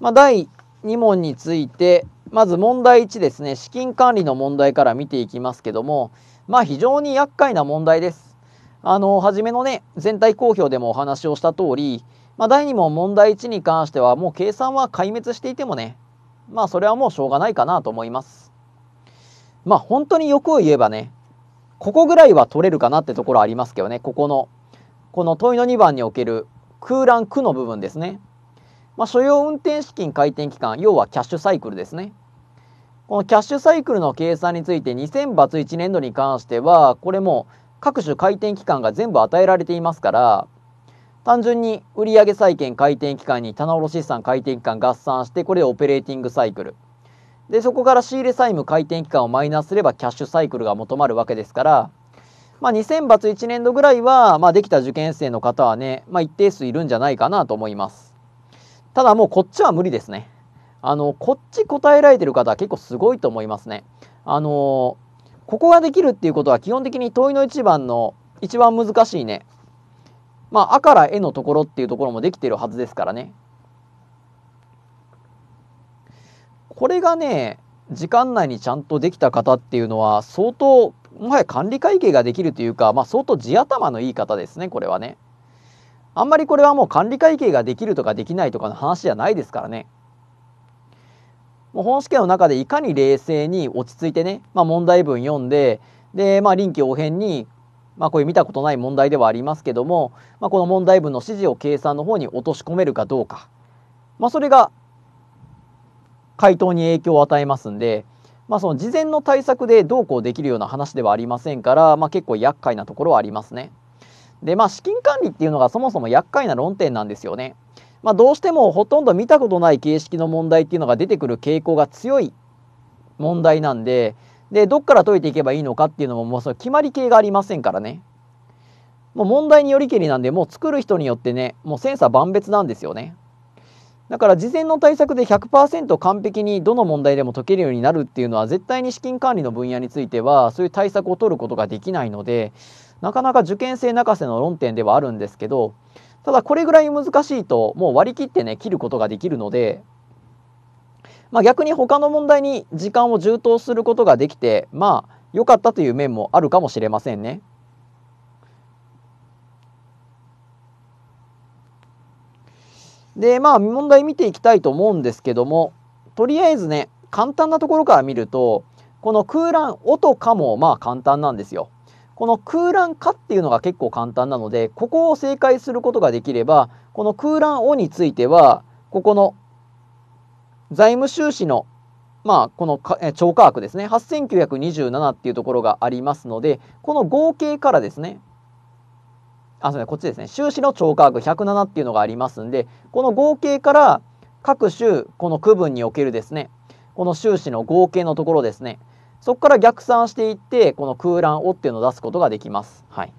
まあ、第2問について、まず問題1ですね、資金管理の問題から見ていきますけども、まあ、非常に厄介な問題です。あの、初めのね、全体公表でもお話をした通り、まあ、第2問問題1に関しては、もう計算は壊滅していてもね、まあ、それはもうしょうがないかなと思います。まあ、本当によく言えばね、ここぐらいは取れるかなってところありますけどね、ここのこの問いの2番における空欄区の部分ですね、まあ、所要運転資金回転期間要はキャッシュサイクルですねこのキャッシュサイクルの計算について2000罰1年度に関してはこれも各種回転期間が全部与えられていますから単純に売上債権回転期間に棚卸資産回転期間合算してこれでオペレーティングサイクルでそこから仕入れ債務回転期間をマイナスすればキャッシュサイクルが求まるわけですからまあ、2000罰1年度ぐらいは、まあ、できた受験生の方はね、まあ、一定数いるんじゃないかなと思います。ただもうこっちは無理ですね。あの、こっち答えられてる方は結構すごいと思いますね。あのここができるっていうことは基本的に問いの一番の一番難しいね、まあ、あからえのところっていうところもできてるはずですからね。これがね、時間内にちゃんとできた方っていうのは相当もはや管理会計ができるというか、まあ、相当地頭のいい方ですね、これはね。あんまりこれはもう管理会計ができるとかできないとかの話じゃないですからね。もう本試験の中でいかに冷静に落ち着いてね、まあ、問題文読んで、で、まあ、臨機応変に、まあ、こういう見たことない問題ではありますけども、まあ、この問題文の指示を計算の方に落とし込めるかどうか、まあ、それが回答に影響を与えますんで、まあ、その事前の対策でどうこうできるような話ではありませんから、まあ、結構厄介なところはありますね。で、まあ、資金管理っていうのがそもそも厄介な論点なんですよね。まあ、どうしてもほとんど見たことない形式の問題っていうのが出てくる傾向が強い問題なんで、で、どっから解いていけばいいのかっていうのも、もうその決まり系がありませんからね。もう問題によりけりなんで、もう作る人によってね、もう千差万別なんですよね。だから事前の対策で100%完璧にどの問題でも解けるようになるっていうのは絶対に資金管理の分野についてはそういう対策を取ることができないのでなかなか受験生泣かせの論点ではあるんですけどただこれぐらい難しいともう割り切ってね切ることができるので、まあ、逆に他の問題に時間を充当することができてまあ良かったという面もあるかもしれませんね。で、まあ、問題見ていきたいと思うんですけども、とりあえずね、簡単なところから見ると、この空欄、音かも、まあ簡単なんですよ。この空欄かっていうのが結構簡単なので、ここを正解することができれば、この空欄をについては、ここの財務収支の、まあ、この超過額ですね、8927っていうところがありますので、この合計からですね、あ、そうね、こっちですね。収支の超過額107っていうのがありますんで、この合計から各種、この区分におけるですね、この収支の合計のところですね、そこから逆算していって、この空欄をっていうのを出すことができます。はい。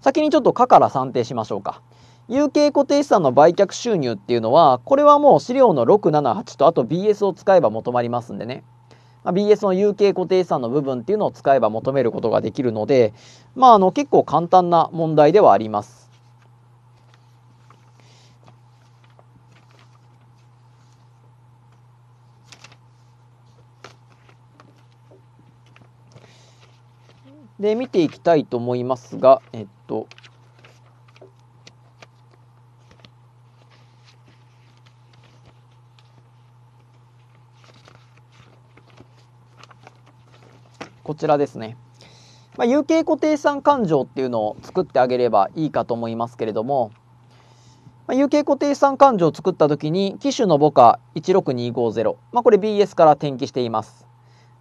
先にちょっと課から算定しましょうか。有形固定資産の売却収入っていうのは、これはもう資料の678とあと BS を使えば求まりますんでね。まあ、BS の有形固定資産の部分っていうのを使えば求めることができるので、まあ、あの結構簡単な問題ではあります。で見ていきたいと思いますが、えっと、こちらですね。まあ、有形固定資産勘定っていうのを作ってあげればいいかと思いますけれども、まあ、有形固定資産勘定を作った時に機種の母価16250、まあ、これ BS から転記しています。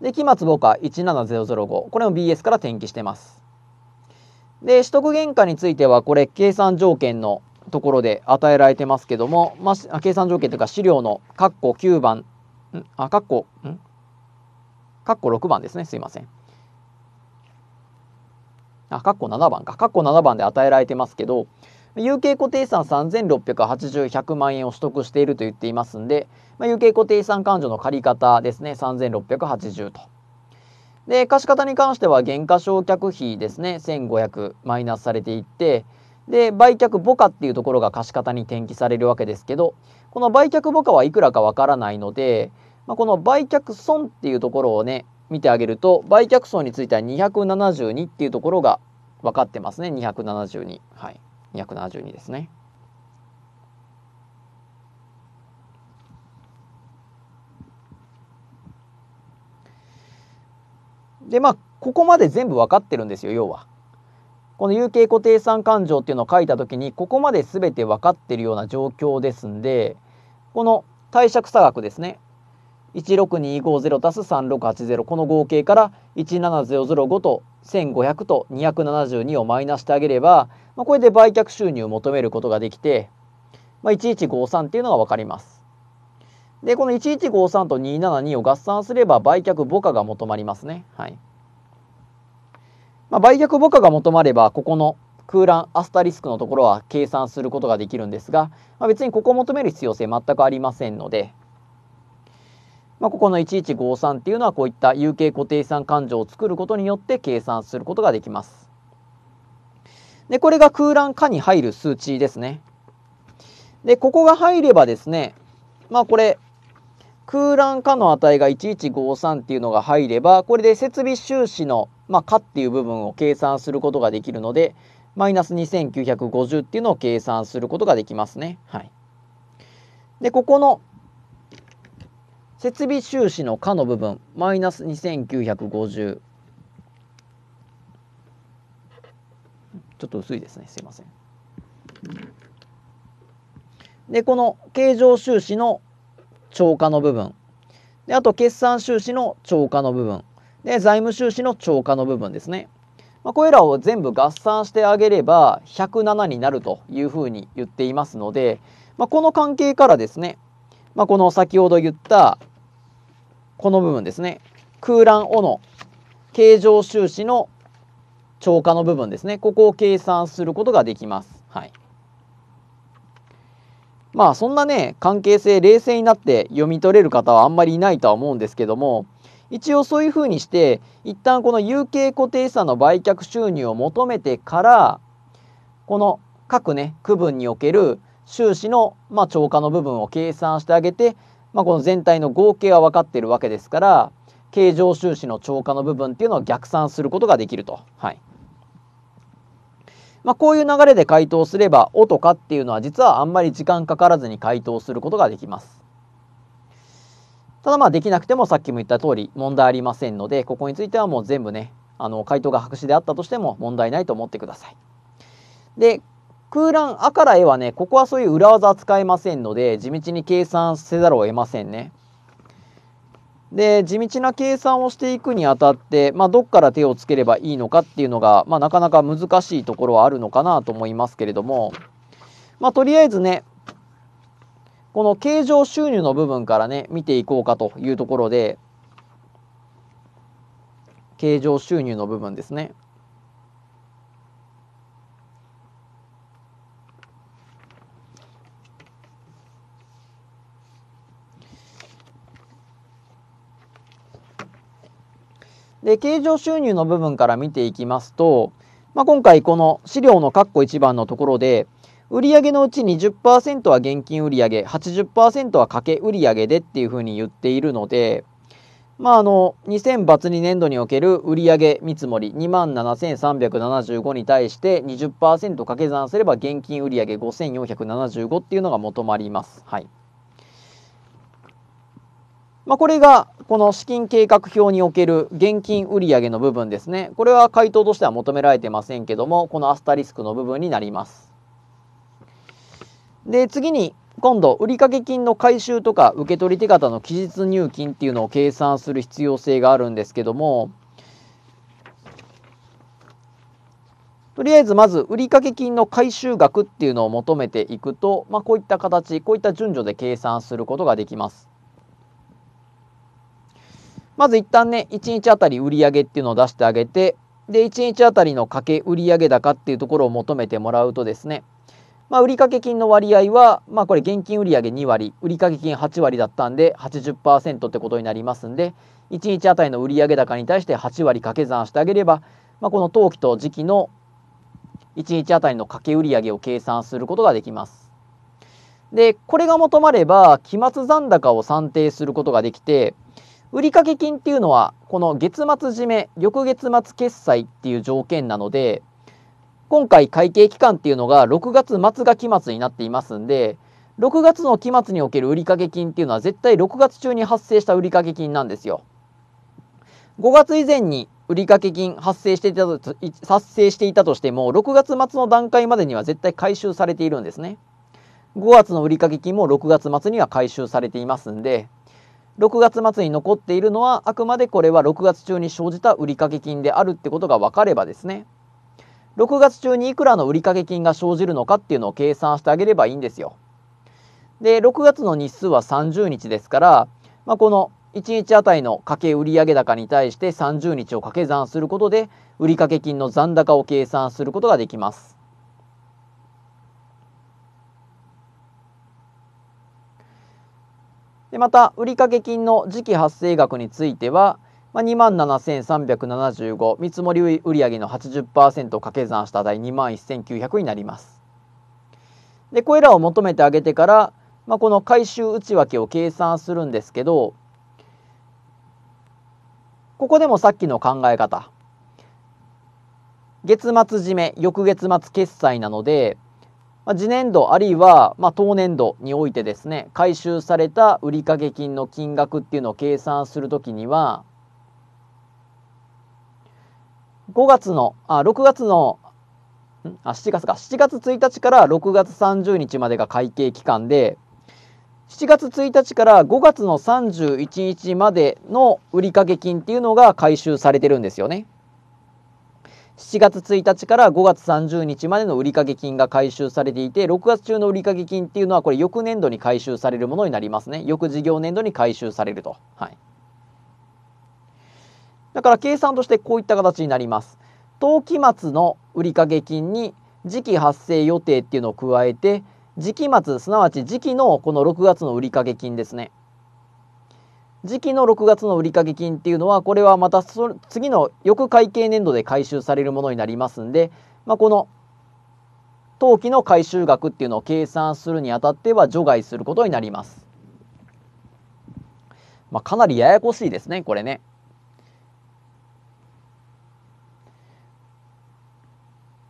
で期末母価17005これも BS から転記してます。で取得原価についてはこれ計算条件のところで与えられてますけども、まあ、計算条件というか資料の括弧9番あ括弧んかっこ6番ですね、すいません。あ、かっこ7番か。かっこ7番で与えられてますけど、有形固定資産3680,100万円を取得していると言っていますんで、まあ、有形固定資産勘定の借方ですね、3680と。で、貸方に関しては減価償却費ですね、1500マイナスされていって、で、売却母価っていうところが貸方に転記されるわけですけど、この売却母価はいくらかわからないので、まあ、この売却損っていうところをね見てあげると売却損については272っていうところが分かってますね272はい272ですね。でまあここまで全部分かってるんですよ要は。この有形固定資産勘定っていうのを書いた時にここまで全て分かってるような状況ですんでこの貸借差額ですね16250足す3680この合計から17005と1500と272をマイナしてあげれば、まあ、これで売却収入を求めることができて、まあ、1153っていうのが分かります。でこの1153と272を合算すれば売却母価が求まりますね。はいまあ、売却母価が求まればここの空欄アスタリスクのところは計算することができるんですが、まあ、別にここを求める必要性全くありませんので、まあ、ここの1153っていうのはこういった有形固定資産勘定を作ることによって計算することができます。で、これが空欄化に入る数値ですね。で、ここが入ればですね、まあこれ、空欄化の値が1153っていうのが入れば、これで設備収支の、まあ、化っていう部分を計算することができるので、マイナス2950っていうのを計算することができますね。はい。で、ここの設備収支の下の部分マイナス2950ちょっと薄いですねすいませんでこの経常収支の超過の部分であと決算収支の超過の部分で財務収支の超過の部分ですね、まあ、これらを全部合算してあげれば107になるというふうに言っていますので、まあ、この関係からですね、まあ、この先ほど言ったこの部分ですね空欄をの形状収支の超過の部分ですねここを計算することができます。はい、まあそんなね関係性冷静になって読み取れる方はあんまりいないとは思うんですけども一応そういうふうにして一旦この有形固定資産の売却収入を求めてからこの各ね区分における収支の、まあ、超過の部分を計算してあげてまあ、この全体の合計は分かっているわけですから経常収支の超過の部分っていうのを逆算することができると。はいまあ、こういう流れで回答すれば「お」とかっていうのは実はあんまり時間かからずに回答することができます。ただまあできなくてもさっきも言った通り問題ありませんのでここについてはもう全部ねあの回答が白紙であったとしても問題ないと思ってください。で空欄あからえはね、ここはそういう裏技使えませんので、地道に計算せざるを得ませんね。で、地道な計算をしていくにあたって、まあ、どっから手をつければいいのかっていうのが、まあ、なかなか難しいところはあるのかなと思いますけれども、まあ、とりあえずね、この経常収入の部分からね、見ていこうかというところで、経常収入の部分ですね。で経常収入の部分から見ていきますと、まあ、今回この資料の括弧1番のところで売上のうち20%は現金売上80%は掛け売上でっていうふうに言っているので、まあ、あの2002年度における売上見積もり2万7375に対して20%掛け算すれば現金売上5475っていうのが求まります。はいまあ、これがこの資金計画表における現金売上の部分ですね。これは回答としては求められてませんけども、このアスタリスクの部分になります。で、次に、今度、売掛金の回収とか受取手形の期日入金っていうのを計算する必要性があるんですけども、とりあえずまず売掛金の回収額っていうのを求めていくと、まあ、こういった形こういった順序で計算することができます。まず一旦ね、1日あたり売上っていうのを出してあげて、で、1日あたりの掛け売上高っていうところを求めてもらうとですね、まあ、売掛金の割合は、まあ、これ現金売上2割、売掛金8割だったんで80%ってことになりますんで、1日あたりの売上高に対して8割掛け算してあげれば、まあ、この当期と時期の1日あたりの掛け売上を計算することができます。で、これが求まれば、期末残高を算定することができて、売掛金っていうのは、この月末締め、翌月末決済っていう条件なので、今回会計期間っていうのが6月末が期末になっていますんで、6月の期末における売掛金っていうのは絶対6月中に発生した売掛金なんですよ。5月以前に売掛金発生していたと発生していたとしても、6月末の段階までには絶対回収されているんですね。5月の売掛金も6月末には回収されていますんで、6月末に残っているのはあくまでこれは6月中に生じた売掛金であるってことが分かればですね6月中にいくらの売掛金が生じるのかっていうのを計算してあげればいいんですよ。で6月の日数は30日ですから、まあ、この1日あたりの掛け売上高に対して30日を掛け算することで売掛金の残高を計算することができます。でまた売掛金の時期発生額については、まあ、2万7375見積もり売上の80%を掛け算した値2万1900になります。でこれらを求めてあげてから、まあ、この回収内訳を計算するんですけどここでもさっきの考え方月末締め翌月末決済なのでま次年度あるいは、ま当年度においてですね回収された売掛金の金額っていうのを計算するときには5月のあ6月のあ7月か7月1日から6月30日までが会計期間で7月1日から5月の31日までの売掛金っていうのが回収されてるんですよね。7月1日から5月30日までの売掛金が回収されていて、6月中の売掛金っていうのは、これ、翌年度に回収されるものになりますね。翌事業年度に回収されると。はい。だから、計算としてこういった形になります。当期末の売掛金に時期発生予定っていうのを加えて、時期末、すなわち時期のこの6月の売掛金ですね。時期の6月の売掛金っていうのはこれはまたそ次の翌会計年度で回収されるものになりますんで、まあ、この当期の回収額っていうのを計算するにあたっては除外することになります。まあ、かなりややこしいですねこれね。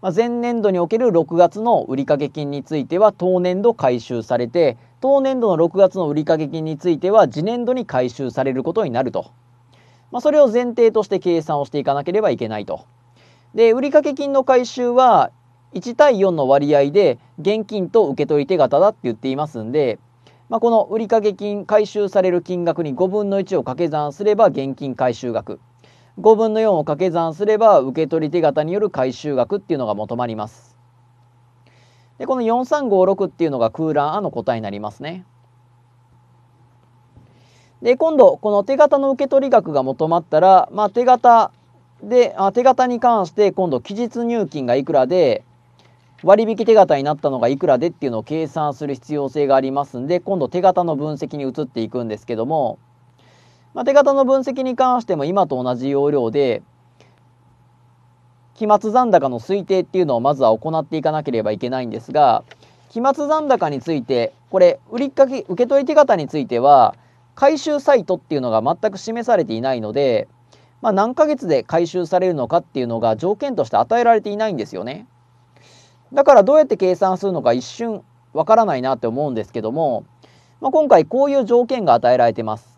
まあ、前年度における6月の売掛金については当年度回収されて当年度の6月の売掛金については次年度に回収されることになると、まあ、それを前提として計算をしていかなければいけないと。で売掛金の回収は1対4の割合で現金と受取手形だって言っていますんで、まあ、この売掛金回収される金額に5分の1を掛け算すれば現金回収額5分の4を掛け算すれば受け取り手形による回収額っていうのが求まります。でこの4356っていうのが空欄あの答えになりますね。で今度この手形の受け取り額が求まったら、まあ、手形であ手形に関して今度期日入金がいくらで割引手形になったのがいくらでっていうのを計算する必要性がありますんで今度手形の分析に移っていくんですけども。まあ、手形の分析に関しても今と同じ要領で期末残高の推定っていうのをまずは行っていかなければいけないんですが期末残高についてこれ売掛受取手形については回収サイトっていうのが全く示されていないので、まあ、何ヶ月で回収されるのかっていうのが条件として与えられていないんですよね。だからどうやって計算するのか一瞬わからないなって思うんですけども、まあ、今回こういう条件が与えられてます。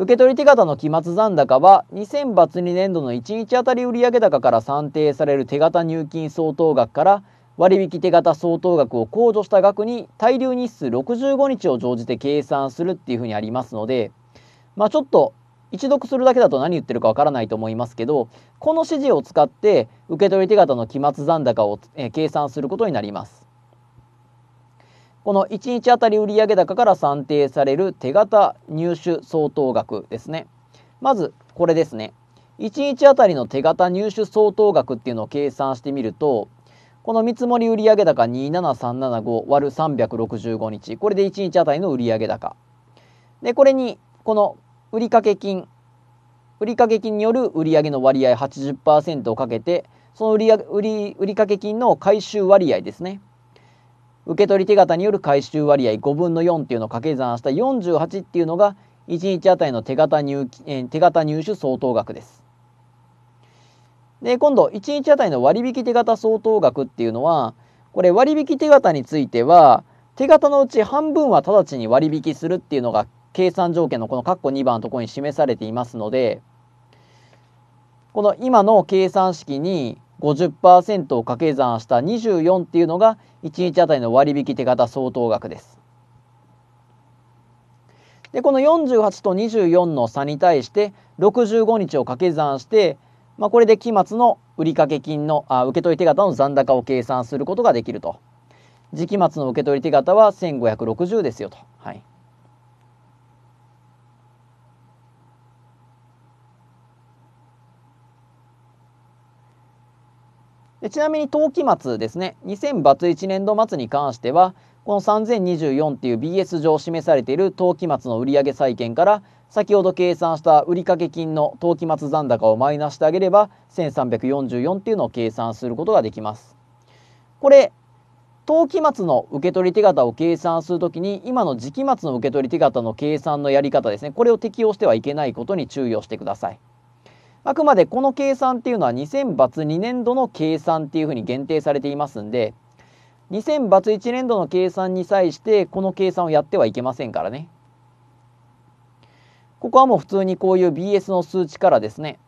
受取手形の期末残高は2000罰2年度の1日当たり売上高から算定される手形入金相当額から割引手形相当額を控除した額に滞留日数65日を乗じて計算するっていうふうにありますので、まあ、ちょっと一読するだけだと何言ってるかわからないと思いますけどこの指示を使って受取手形の期末残高を、え計算することになります。この1日当たり売上高から算定される手形入手相当額ですね。まずこれですね。1日当たりの手形入手相当額っていうのを計算してみると、この見積もり売上高27375割る365日、これで1日当たりの売上高。で、これにこの売掛金、売掛金による売上の割合80%をかけて、その売売掛金の回収割合ですね。受け取り手形による回収割合5分の4っていうのを掛け算した48っていうのが1日あたりの手形入手形入手相当額です。で今度1日あたりの割引手形相当額っていうのはこれ割引手形については手形のうち半分は直ちに割引するっていうのが計算条件のこの括弧2番のところに示されていますのでこの今の計算式に50%を掛け算した24っていうのが1日あたりの割引手形相当額です。でこの48と24の差に対して65日を掛け算して、まあ、これで期末の売掛金のあ受け取り手形の残高を計算することができると。時期末の受け取り手形は1560ですよと。はいでちなみに冬季末ですね2000バ1年度末に関してはこの3024っていう BS 上示されている冬期末の売上債券から先ほど計算した売掛金の冬期末残高をマイナスしてあげれば1344っていうのを計算することができます。これ冬期末の受け取り手形を計算するときに今の時期末の受け取り手形の計算のやり方ですねこれを適用してはいけないことに注意をしてください。あくまでこの計算っていうのは2000罰2年度の計算っていうふうに限定されていますんで2000罰1年度の計算に際してこの計算をやってはいけませんからね。ここはもう普通にこういう BS の数値からですね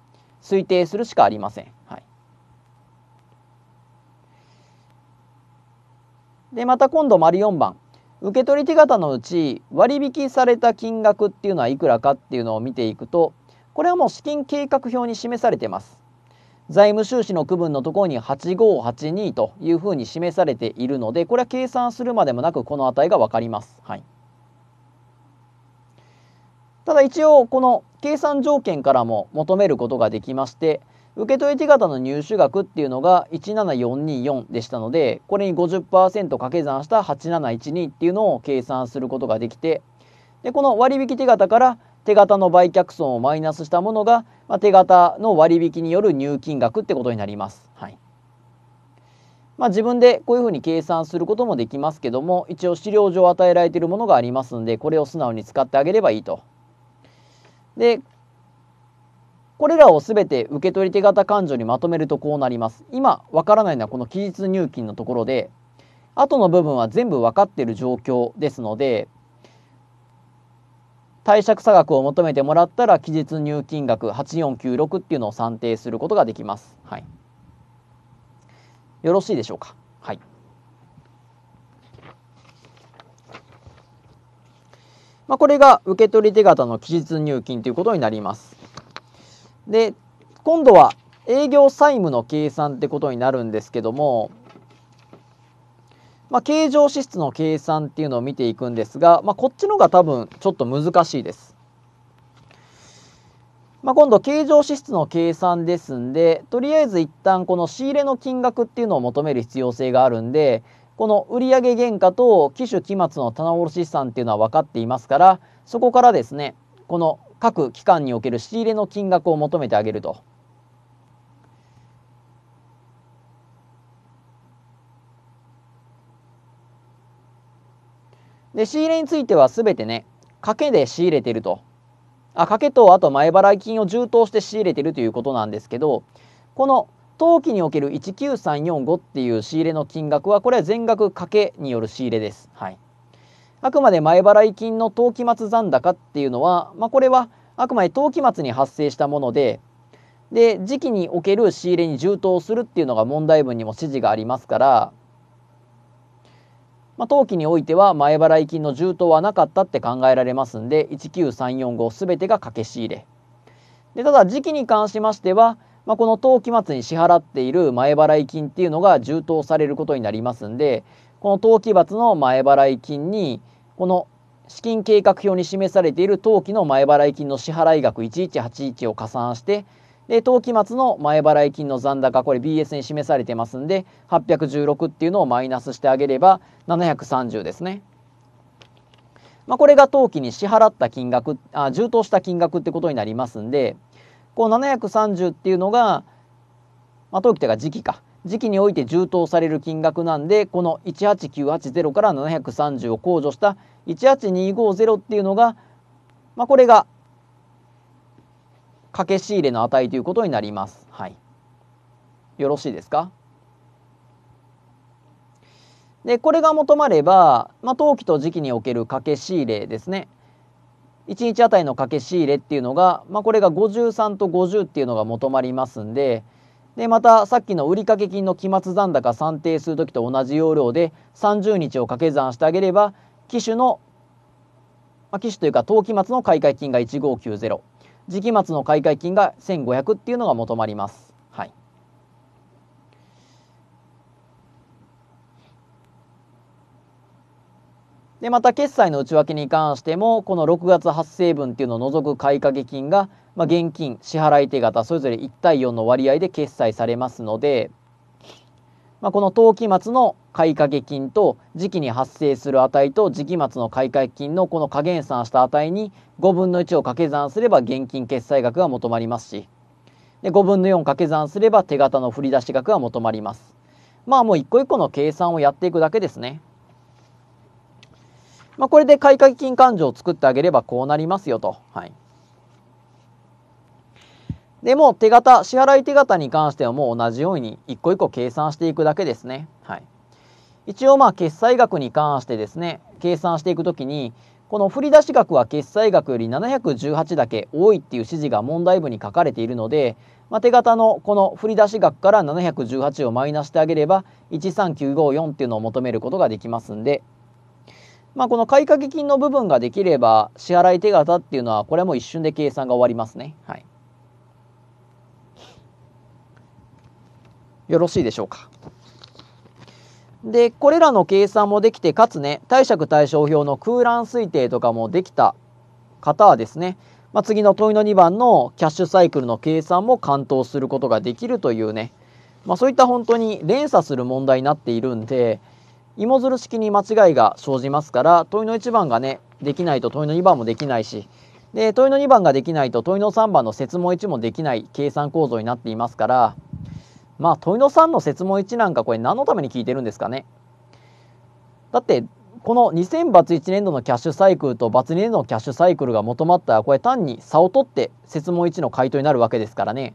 推定するしかありません。はい、でまた今度丸4番受取手形のうち割引された金額っていうのはいくらかっていうのを見ていくとこれはもう資金計画表に示されています財務収支の区分のところに8582というふうに示されているのでこれは計算するまでもなくこの値が分かります、はい、ただ一応この計算条件からも求めることができまして受け取り手形の入手額っていうのが17424でしたのでこれに50%掛け算した8712っていうのを計算することができてでこの割引手形から手形の売却損をマイナスしたものが、まあ、手形の割引による入金額ってことになります。はいまあ、自分でこういうふうに計算することもできますけども一応資料上与えられているものがありますのでこれを素直に使ってあげればいいと。でこれらをすべて受け取り手形勘定にまとめるとこうなります。今わからないのはこの期日入金のところで後の部分は全部分かっている状況ですので貸借差額を求めてもらったら期日入金額8496っていうのを算定することができます。はい、よろしいでしょうか。はい、まあ、これが受け取り手形の期日入金ということになります。で今度は営業債務の計算ってことになるんですけどもまあ、経常支出の計算っていうのを見ていくんですが、まあ、こっちの方が多分ちょっと難しいです。まあ、今度経常支出の計算ですんでとりあえず一旦この仕入れの金額っていうのを求める必要性があるんでこの売上原価と機種期末の棚卸資産っていうのは分かっていますからそこからですねこの各期間における仕入れの金額を求めてあげると。で仕入れについては全てね賭けで仕入れてるとあ賭けとあと前払い金を充当して仕入れてるということなんですけどこの当期における19345っていう仕入れの金額はこれは全額賭けによる仕入れです。はい、あくまで前払い金の当期末残高っていうのは、まあ、これはあくまで当期末に発生したものでで時期における仕入れに充当するっていうのが問題文にも指示がありますからまあ、当期においては前払い金の充当はなかったって考えられますんで19345全てが掛け仕入れでただ時期に関しましては、まあ、この当期末に支払っている前払い金っていうのが充当されることになりますんでこの当期末の前払い金にこの資金計画表に示されている当期の前払い金の支払額1181を加算してで、当期末の前払い金の残高、これ BS に示されてますんで、816っていうのをマイナスしてあげれば、730ですね。まあ、これが当期に支払った金額、あ、充当した金額ってことになりますんで、こう730っていうのが、まあ、当期というか時期か。時期において充当される金額なんで、この18980から730を控除した18250っていうのが、まあ、これが掛け仕入れの値ということになります。はい、よろしいですかでこれが求まれば、まあ、当期と時期における掛け仕入れですね1日あたりの掛け仕入れっていうのが、まあ、これが53と50っていうのが求まりますんででまたさっきの売掛金の期末残高算定する時と同じ要領で30日を掛け算してあげれば機種の、まあ、機種というか当期末の買い替え金が1590時期末の買い替え金が1500っていうのが求まります。はい、でまた決済の内訳に関してもこの6月発生分っていうのを除く買掛金が、まあ、現金支払い手形それぞれ1対4の割合で決済されますので、まあ、この当期末の買掛金と時期に発生する値と時期末の買掛金のこの加減算した値に5分の1を掛け算すれば現金決済額が求まりますしで5分の4掛け算すれば手形の振り出し額が求まります。まあもう一個一個の計算をやっていくだけですね。まあ、これで買掛金勘定を作ってあげればこうなりますよと。はい、でも手形支払い手形に関してはもう同じように一個一個計算していくだけですね。はい一応まあ決済額に関してですね計算していくときにこの振出額は決済額より718だけ多いっていう指示が問題文に書かれているので、まあ、手形のこの振出額から718をマイナしてあげれば13954っていうのを求めることができますんで、まあ、この買掛金の部分ができれば支払い手形っていうのはこれも一瞬で計算が終わりますね。はい、よろしいでしょうか。で、これらの計算もできて、かつね、貸借対照表の空欄推定とかもできた方はですね、まあ、次の問いの2番のキャッシュサイクルの計算も完登することができるというね、まあ、そういった本当に連鎖する問題になっているんで、芋づる式に間違いが生じますから、問いの1番がね、できないと問いの2番もできないし、で問いの2番ができないと問いの3番の説問1もできない計算構造になっていますから、まあ問野さんの説問1なんかこれ何のために聞いてるんですかねだってこの2000バツ1年度のキャッシュサイクルとバツ2年度のキャッシュサイクルが求まったらこれ単に差を取って説問1の回答になるわけですからね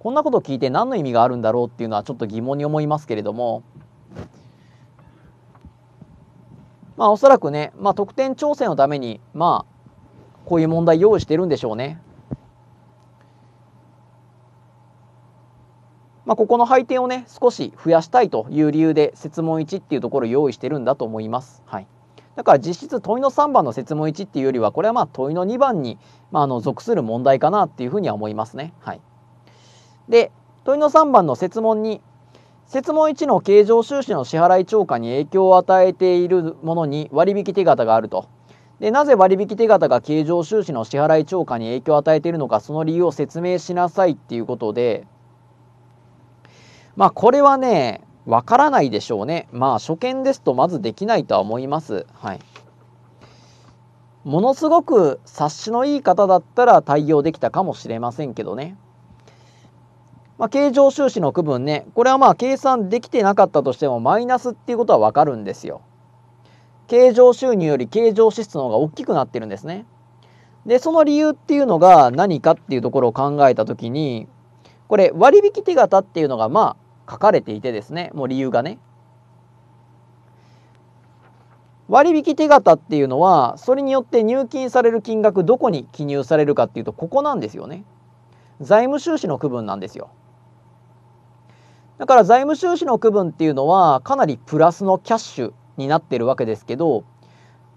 こんなこと聞いて何の意味があるんだろうっていうのはちょっと疑問に思いますけれどもまあおそらくね、まあ、得点調整のためにまあこういう問題用意してるんでしょうね。まあ、ここの配点をね少し増やしたいという理由で設問1っていうところを用意してるんだと思います。はい、だから実質問いの3番の設問1っていうよりはこれはまあ問いの2番に、まあ、あの属する問題かなっていうふうには思いますね。はい、で問いの3番の設問に設問1の経常収支の支払い超過に影響を与えているものに割引手形があると。でなぜ割引手形が経常収支の支払い超過に影響を与えているのかその理由を説明しなさいっていうことでまあこれはねわからないでしょうねまあ初見ですとまずできないとは思いますはいものすごく察しのいい方だったら対応できたかもしれませんけどねまあ、経常収支の区分ね、これはまあ計算できてなかったとしてもマイナスっていうことはわかるんですよ。経常収入より経常支出の方が大きくなってるんですね。で、その理由っていうのが何かっていうところを考えたときに、これ割引手形っていうのがまあ書かれていてですねもう理由がね割引手形っていうのはそれによって入金される金額どこに記入されるかっていうとここなんですよね財務収支の区分なんですよだから財務収支の区分っていうのはかなりプラスのキャッシュになってるわけですけど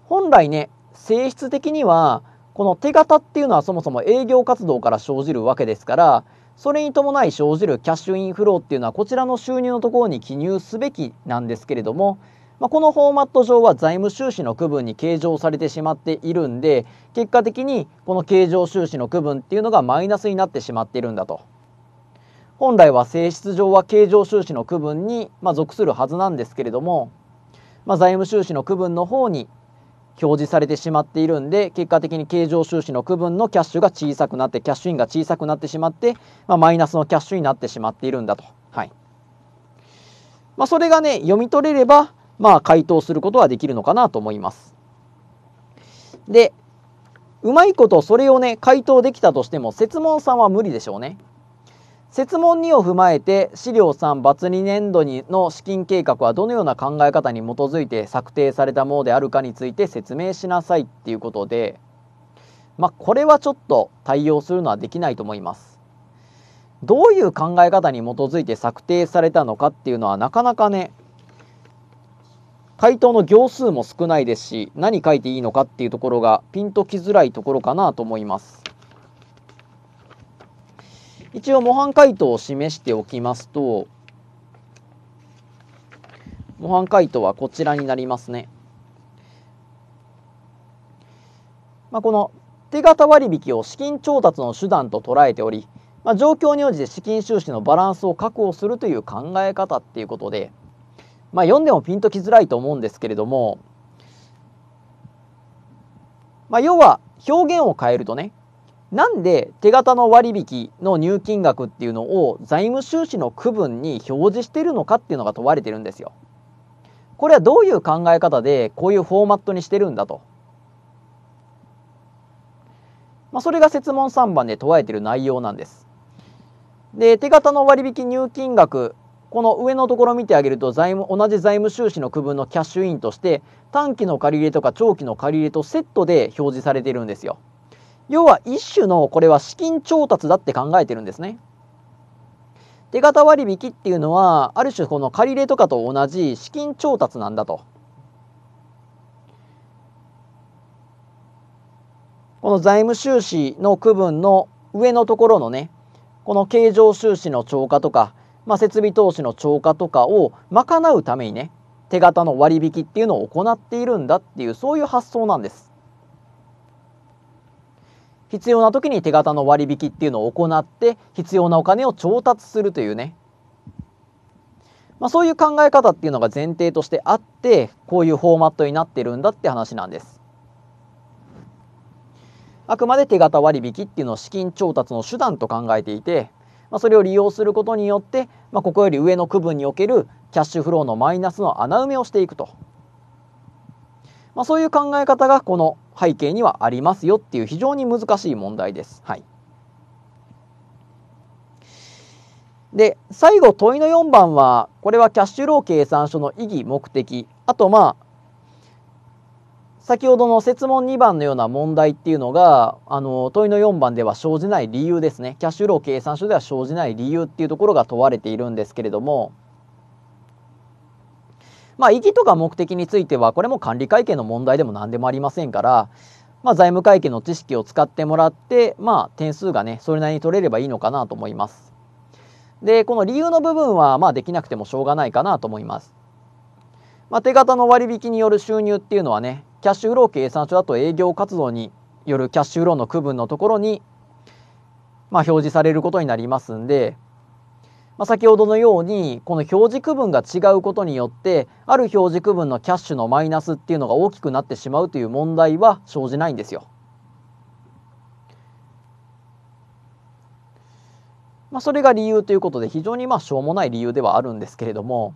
本来ね性質的にはこの手形っていうのはそもそも営業活動から生じるわけですからそれに伴い生じるキャッシュインフローっていうのはこちらの収入のところに記入すべきなんですけれども、まあ、このフォーマット上は財務収支の区分に計上されてしまっているんで結果的にこの計上収支の区分っていうのがマイナスになってしまっているんだと。本来は性質上は経常収支の区分に、まあ、属するはずなんですけれども、まあ、財務収支の区分の方に表示されてしまっているんで結果的に経常収支の区分のキャッシュが小さくなってキャッシュインが小さくなってしまって、まあ、マイナスのキャッシュになってしまっているんだと、はいまあ、それがね読み取れれば、まあ、回答することはできるのかなと思いますでうまいことそれをね回答できたとしても設問さんは無理でしょうね設問2を踏まえて資料3 × 2年度にの資金計画はどのような考え方に基づいて策定されたものであるかについて説明しなさいっていうことで、まあ、これはちょっと対応するのはできないと思います。どういう考え方に基づいて策定されたのかっていうのはなかなかね回答の行数も少ないですし何書いていいのかっていうところがピンときづらいところかなと思います。一応模範解答を示しておきますと、模範解答はこちらになりますね。まあ、この手形割引を資金調達の手段と捉えており、まあ、状況に応じて資金収支のバランスを確保するという考え方っていうことで、まあ、読んでもピンときづらいと思うんですけれども、まあ、要は表現を変えるとねなんで手形の割引の入金額っていうのを財務収支の区分に表示しているのかっていうのが問われてるんですよ。これはどういう考え方でこういうフォーマットにしてるんだと。まあ、それが設問3番で問われている内容なんです。で手形の割引入金額この上のところ見てあげると財務同じ財務収支の区分のキャッシュインとして短期の借り入れとか長期の借り入れとセットで表示されてるんですよ。要は一種のこれは資金調達だって考えてるんですね。手形割引っていうのはある種この借り入れとかと同じ資金調達なんだと。この財務収支の区分の上のところのねこの経常収支の超過とか、まあ、設備投資の超過とかを賄うためにね手形の割引っていうのを行っているんだっていうそういう発想なんです。必要な時に手形の割引っていうのを行って必要なお金を調達するというね、まあ、そういう考え方っていうのが前提としてあってこういうフォーマットになってるんだって話なんです。あくまで手形割引っていうのを資金調達の手段と考えていて、まあ、それを利用することによって、まあ、ここより上の区分におけるキャッシュフローのマイナスの穴埋めをしていくと、まあ、そういう考え方がこの背景にはありますよっていう非常に難しい問題です。はい、で最後問いの4番はこれはキャッシュロー計算書の意義目的あとまあ先ほどの設問2番のような問題っていうのがあの問いの4番では生じない理由ですねキャッシュロー計算書では生じない理由っていうところが問われているんですけれどもまあ、意義とか目的についてはこれも管理会計の問題でも何でもありませんから、まあ、財務会計の知識を使ってもらって、まあ、点数がねそれなりに取れればいいのかなと思います。でこの理由の部分はまあできなくてもしょうがないかなと思います。まあ、手形の割引による収入っていうのはねキャッシュフロー計算書だと営業活動によるキャッシュフローの区分のところに、まあ、表示されることになりますんで、まあ、先ほどのようにこの表示区分が違うことによってある表示区分のキャッシュのマイナスっていうのが大きくなってしまうという問題は生じないんですよ。まあ、それが理由ということで非常にまあしょうもない理由ではあるんですけれども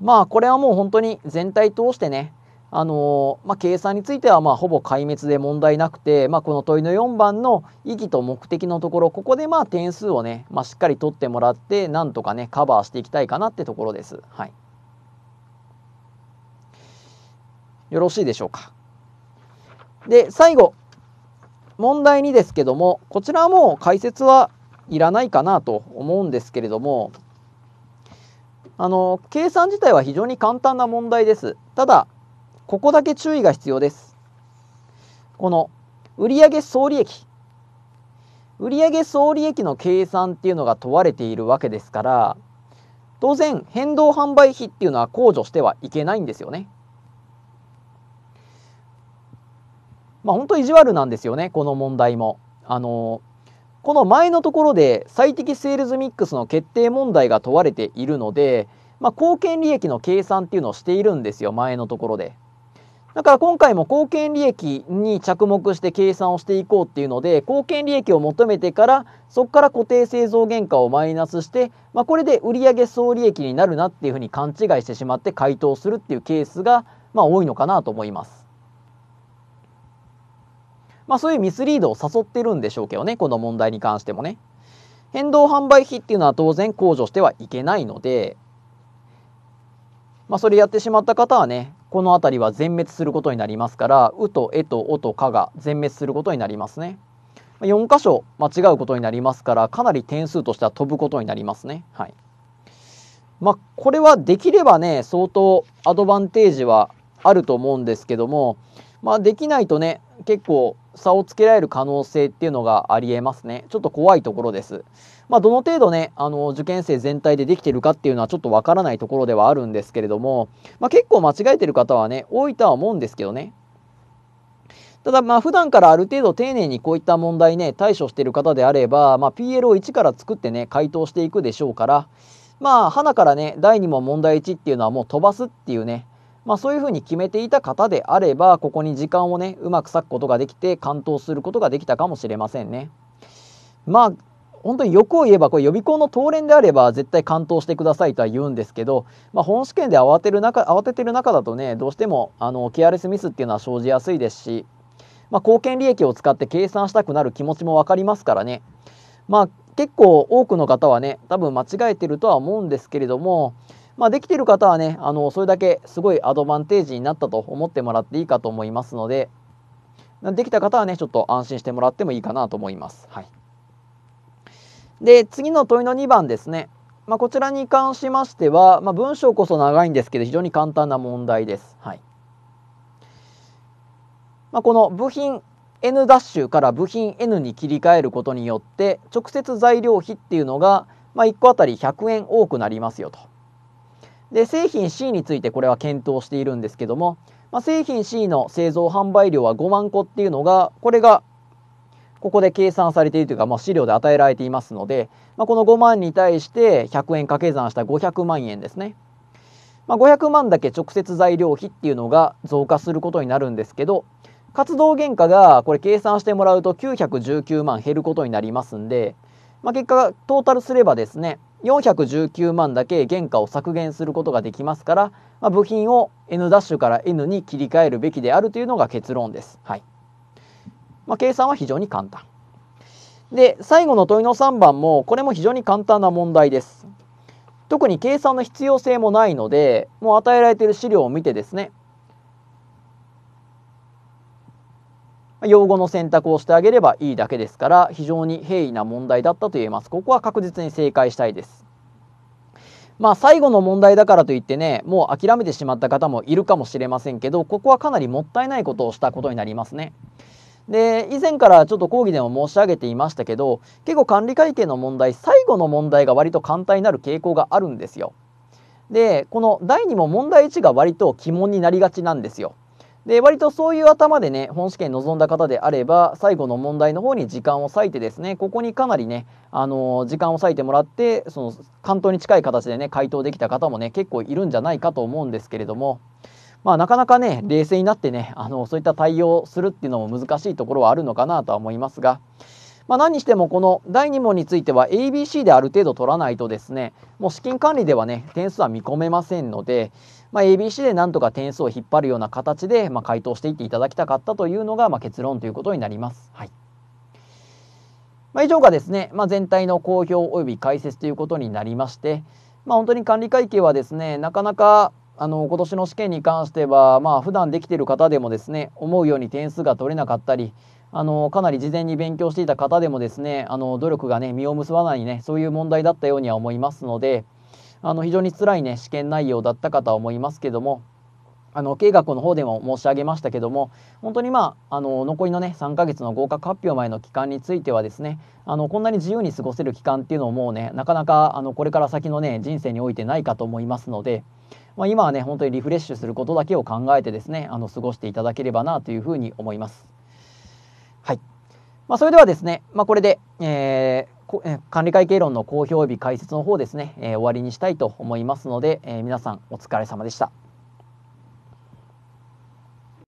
まあこれはもう本当に全体通してねあのまあ、計算についてはまあほぼ壊滅で問題なくて、まあ、この問いの4番の意義と目的のところここでまあ点数をね、まあ、しっかり取ってもらってなんとかねカバーしていきたいかなってところです。はい、よろしいでしょうか。で最後問題2ですけどもこちらはもう解説はいらないかなと思うんですけれどもあの計算自体は非常に簡単な問題です。ただここだけ注意が必要ですこの売上総利益売上総利益の計算っていうのが問われているわけですから当然変動販売費っていうのは控除してはいけないんですよね。まあ本当意地悪なんですよねこの問題も。あのこの前のところで最適セールズミックスの決定問題が問われているので、まあ、貢献利益の計算っていうのをしているんですよ前のところで。だから今回も貢献利益に着目して計算をしていこうっていうので貢献利益を求めてからそこから固定製造原価をマイナスして、まあ、これで売上総利益になるなっていうふうに勘違いしてしまって回答するっていうケースが、まあ、多いのかなと思います。まあ、そういうミスリードを誘ってるんでしょうけどねこの問題に関してもね。変動販売費っていうのは当然控除してはいけないのでまあ、それやってしまった方はねこの辺りは全滅することになりますから「う」と「え」と「お」と「か」が全滅することになりますね4箇所間違うことになりますからかなり点数としては飛ぶことになりますねはいまあこれはできればね相当アドバンテージはあると思うんですけどもまあできないとね結構差をつけられる可能性っていうのがありえますねちょっと怖いところですまあ、どの程度ね、あの、受験生全体でできてるかっていうのはちょっとわからないところではあるんですけれども、まあ、結構間違えてる方はね、多いとは思うんですけどね。ただまあ普段からある程度丁寧にこういった問題ね対処してる方であれば、まあ、PL を1から作ってね回答していくでしょうからまあ花からね第2問問題1っていうのはもう飛ばすっていうねまあ、そういうふうに決めていた方であればここに時間をねうまく割くことができて完登することができたかもしれませんね。まあ本当に欲を言えばこれ予備校の当連であれば絶対完登してくださいとは言うんですけど、まあ、本試験で慌てる中慌ててる中だとねどうしてもあのケアレスミスっていうのは生じやすいですし、まあ、貢献利益を使って計算したくなる気持ちも分かりますからね、まあ、結構多くの方はね多分間違えてるとは思うんですけれども、まあ、できてる方はねあのそれだけすごいアドバンテージになったと思ってもらっていいかと思いますのでできた方はねちょっと安心してもらってもいいかなと思います。はいで次の問いの2番ですね、まあ、こちらに関しましては、まあ、文章こそ長いんですけど非常に簡単な問題です。はいまあ、この部品 N' から部品 N に切り替えることによって直接材料費っていうのが、まあ、1個当たり100円多くなりますよと。で製品 C についてこれは検討しているんですけども、まあ、製品 C の製造販売量は5万個っていうのがこれがここで計算されているというか、まあ、資料で与えられていますので、まあ、この5万に対して100円掛け算した500万円ですね。まあ、500万だけ直接材料費っていうのが増加することになるんですけど活動原価がこれ計算してもらうと919万減ることになりますんで、まあ、結果がトータルすればですね419万だけ原価を削減することができますから、まあ、部品を N' から N に切り替えるべきであるというのが結論です。はいまあ、計算は非常に簡単。で、最後の問いの3番も、これも非常に簡単な問題です。特に計算の必要性もないので、もう与えられている資料を見てですね、用語の選択をしてあげればいいだけですから、非常に平易な問題だったと言えます。ここは確実に正解したいです。まあ、最後の問題だからといってね、もう諦めてしまった方もいるかもしれませんけど、ここはかなりもったいないことをしたことになりますね。で以前からちょっと講義でも申し上げていましたけど結構管理会計の問題最後の問題が割と簡単になる傾向があるんですよ。でこの第2も問題1が割と鬼門になりがちなんですよ。で割とそういう頭でね本試験臨んだ方であれば最後の問題の方に時間を割いてですねここにかなりね、あのー、時間を割いてもらってその関東に近い形でね回答できた方もね結構いるんじゃないかと思うんですけれども。まあ、なかなかね冷静になってねあのそういった対応するっていうのも難しいところはあるのかなとは思いますが。まあ、何にしてもこの第2問については ABC である程度取らないとですねもう資金管理ではね点数は見込めませんので、まあ、ABC でなんとか点数を引っ張るような形で、まあ、回答していっていただきたかったというのが、まあ、結論ということになります。はいまあ、以上がですね、まあ、全体の公表および解説ということになりまして、まあ、本当に管理会計はですねなかなかあの今年の試験に関しては、まあ普段できている方でもですね思うように点数が取れなかったりあのかなり事前に勉強していた方でもですねあの努力がね実を結ばないねそういう問題だったようには思いますのであの非常に辛いね試験内容だったかとは思いますけどもあの経学の方でも申し上げましたけども本当にまああの残りのね3ヶ月の合格発表前の期間についてはですねあのこんなに自由に過ごせる期間っていうのももうねなかなかあのこれから先のね人生においてないかと思いますので。まあ、今はね本当にリフレッシュすることだけを考えてですねあの過ごしていただければなというふうに思います。はいまあ、それではですね、まあ、これで、えー、管理会計論の公表日解説の方ですね、えー、終わりにしたいと思いますので、えー、皆さんお疲れ様でした。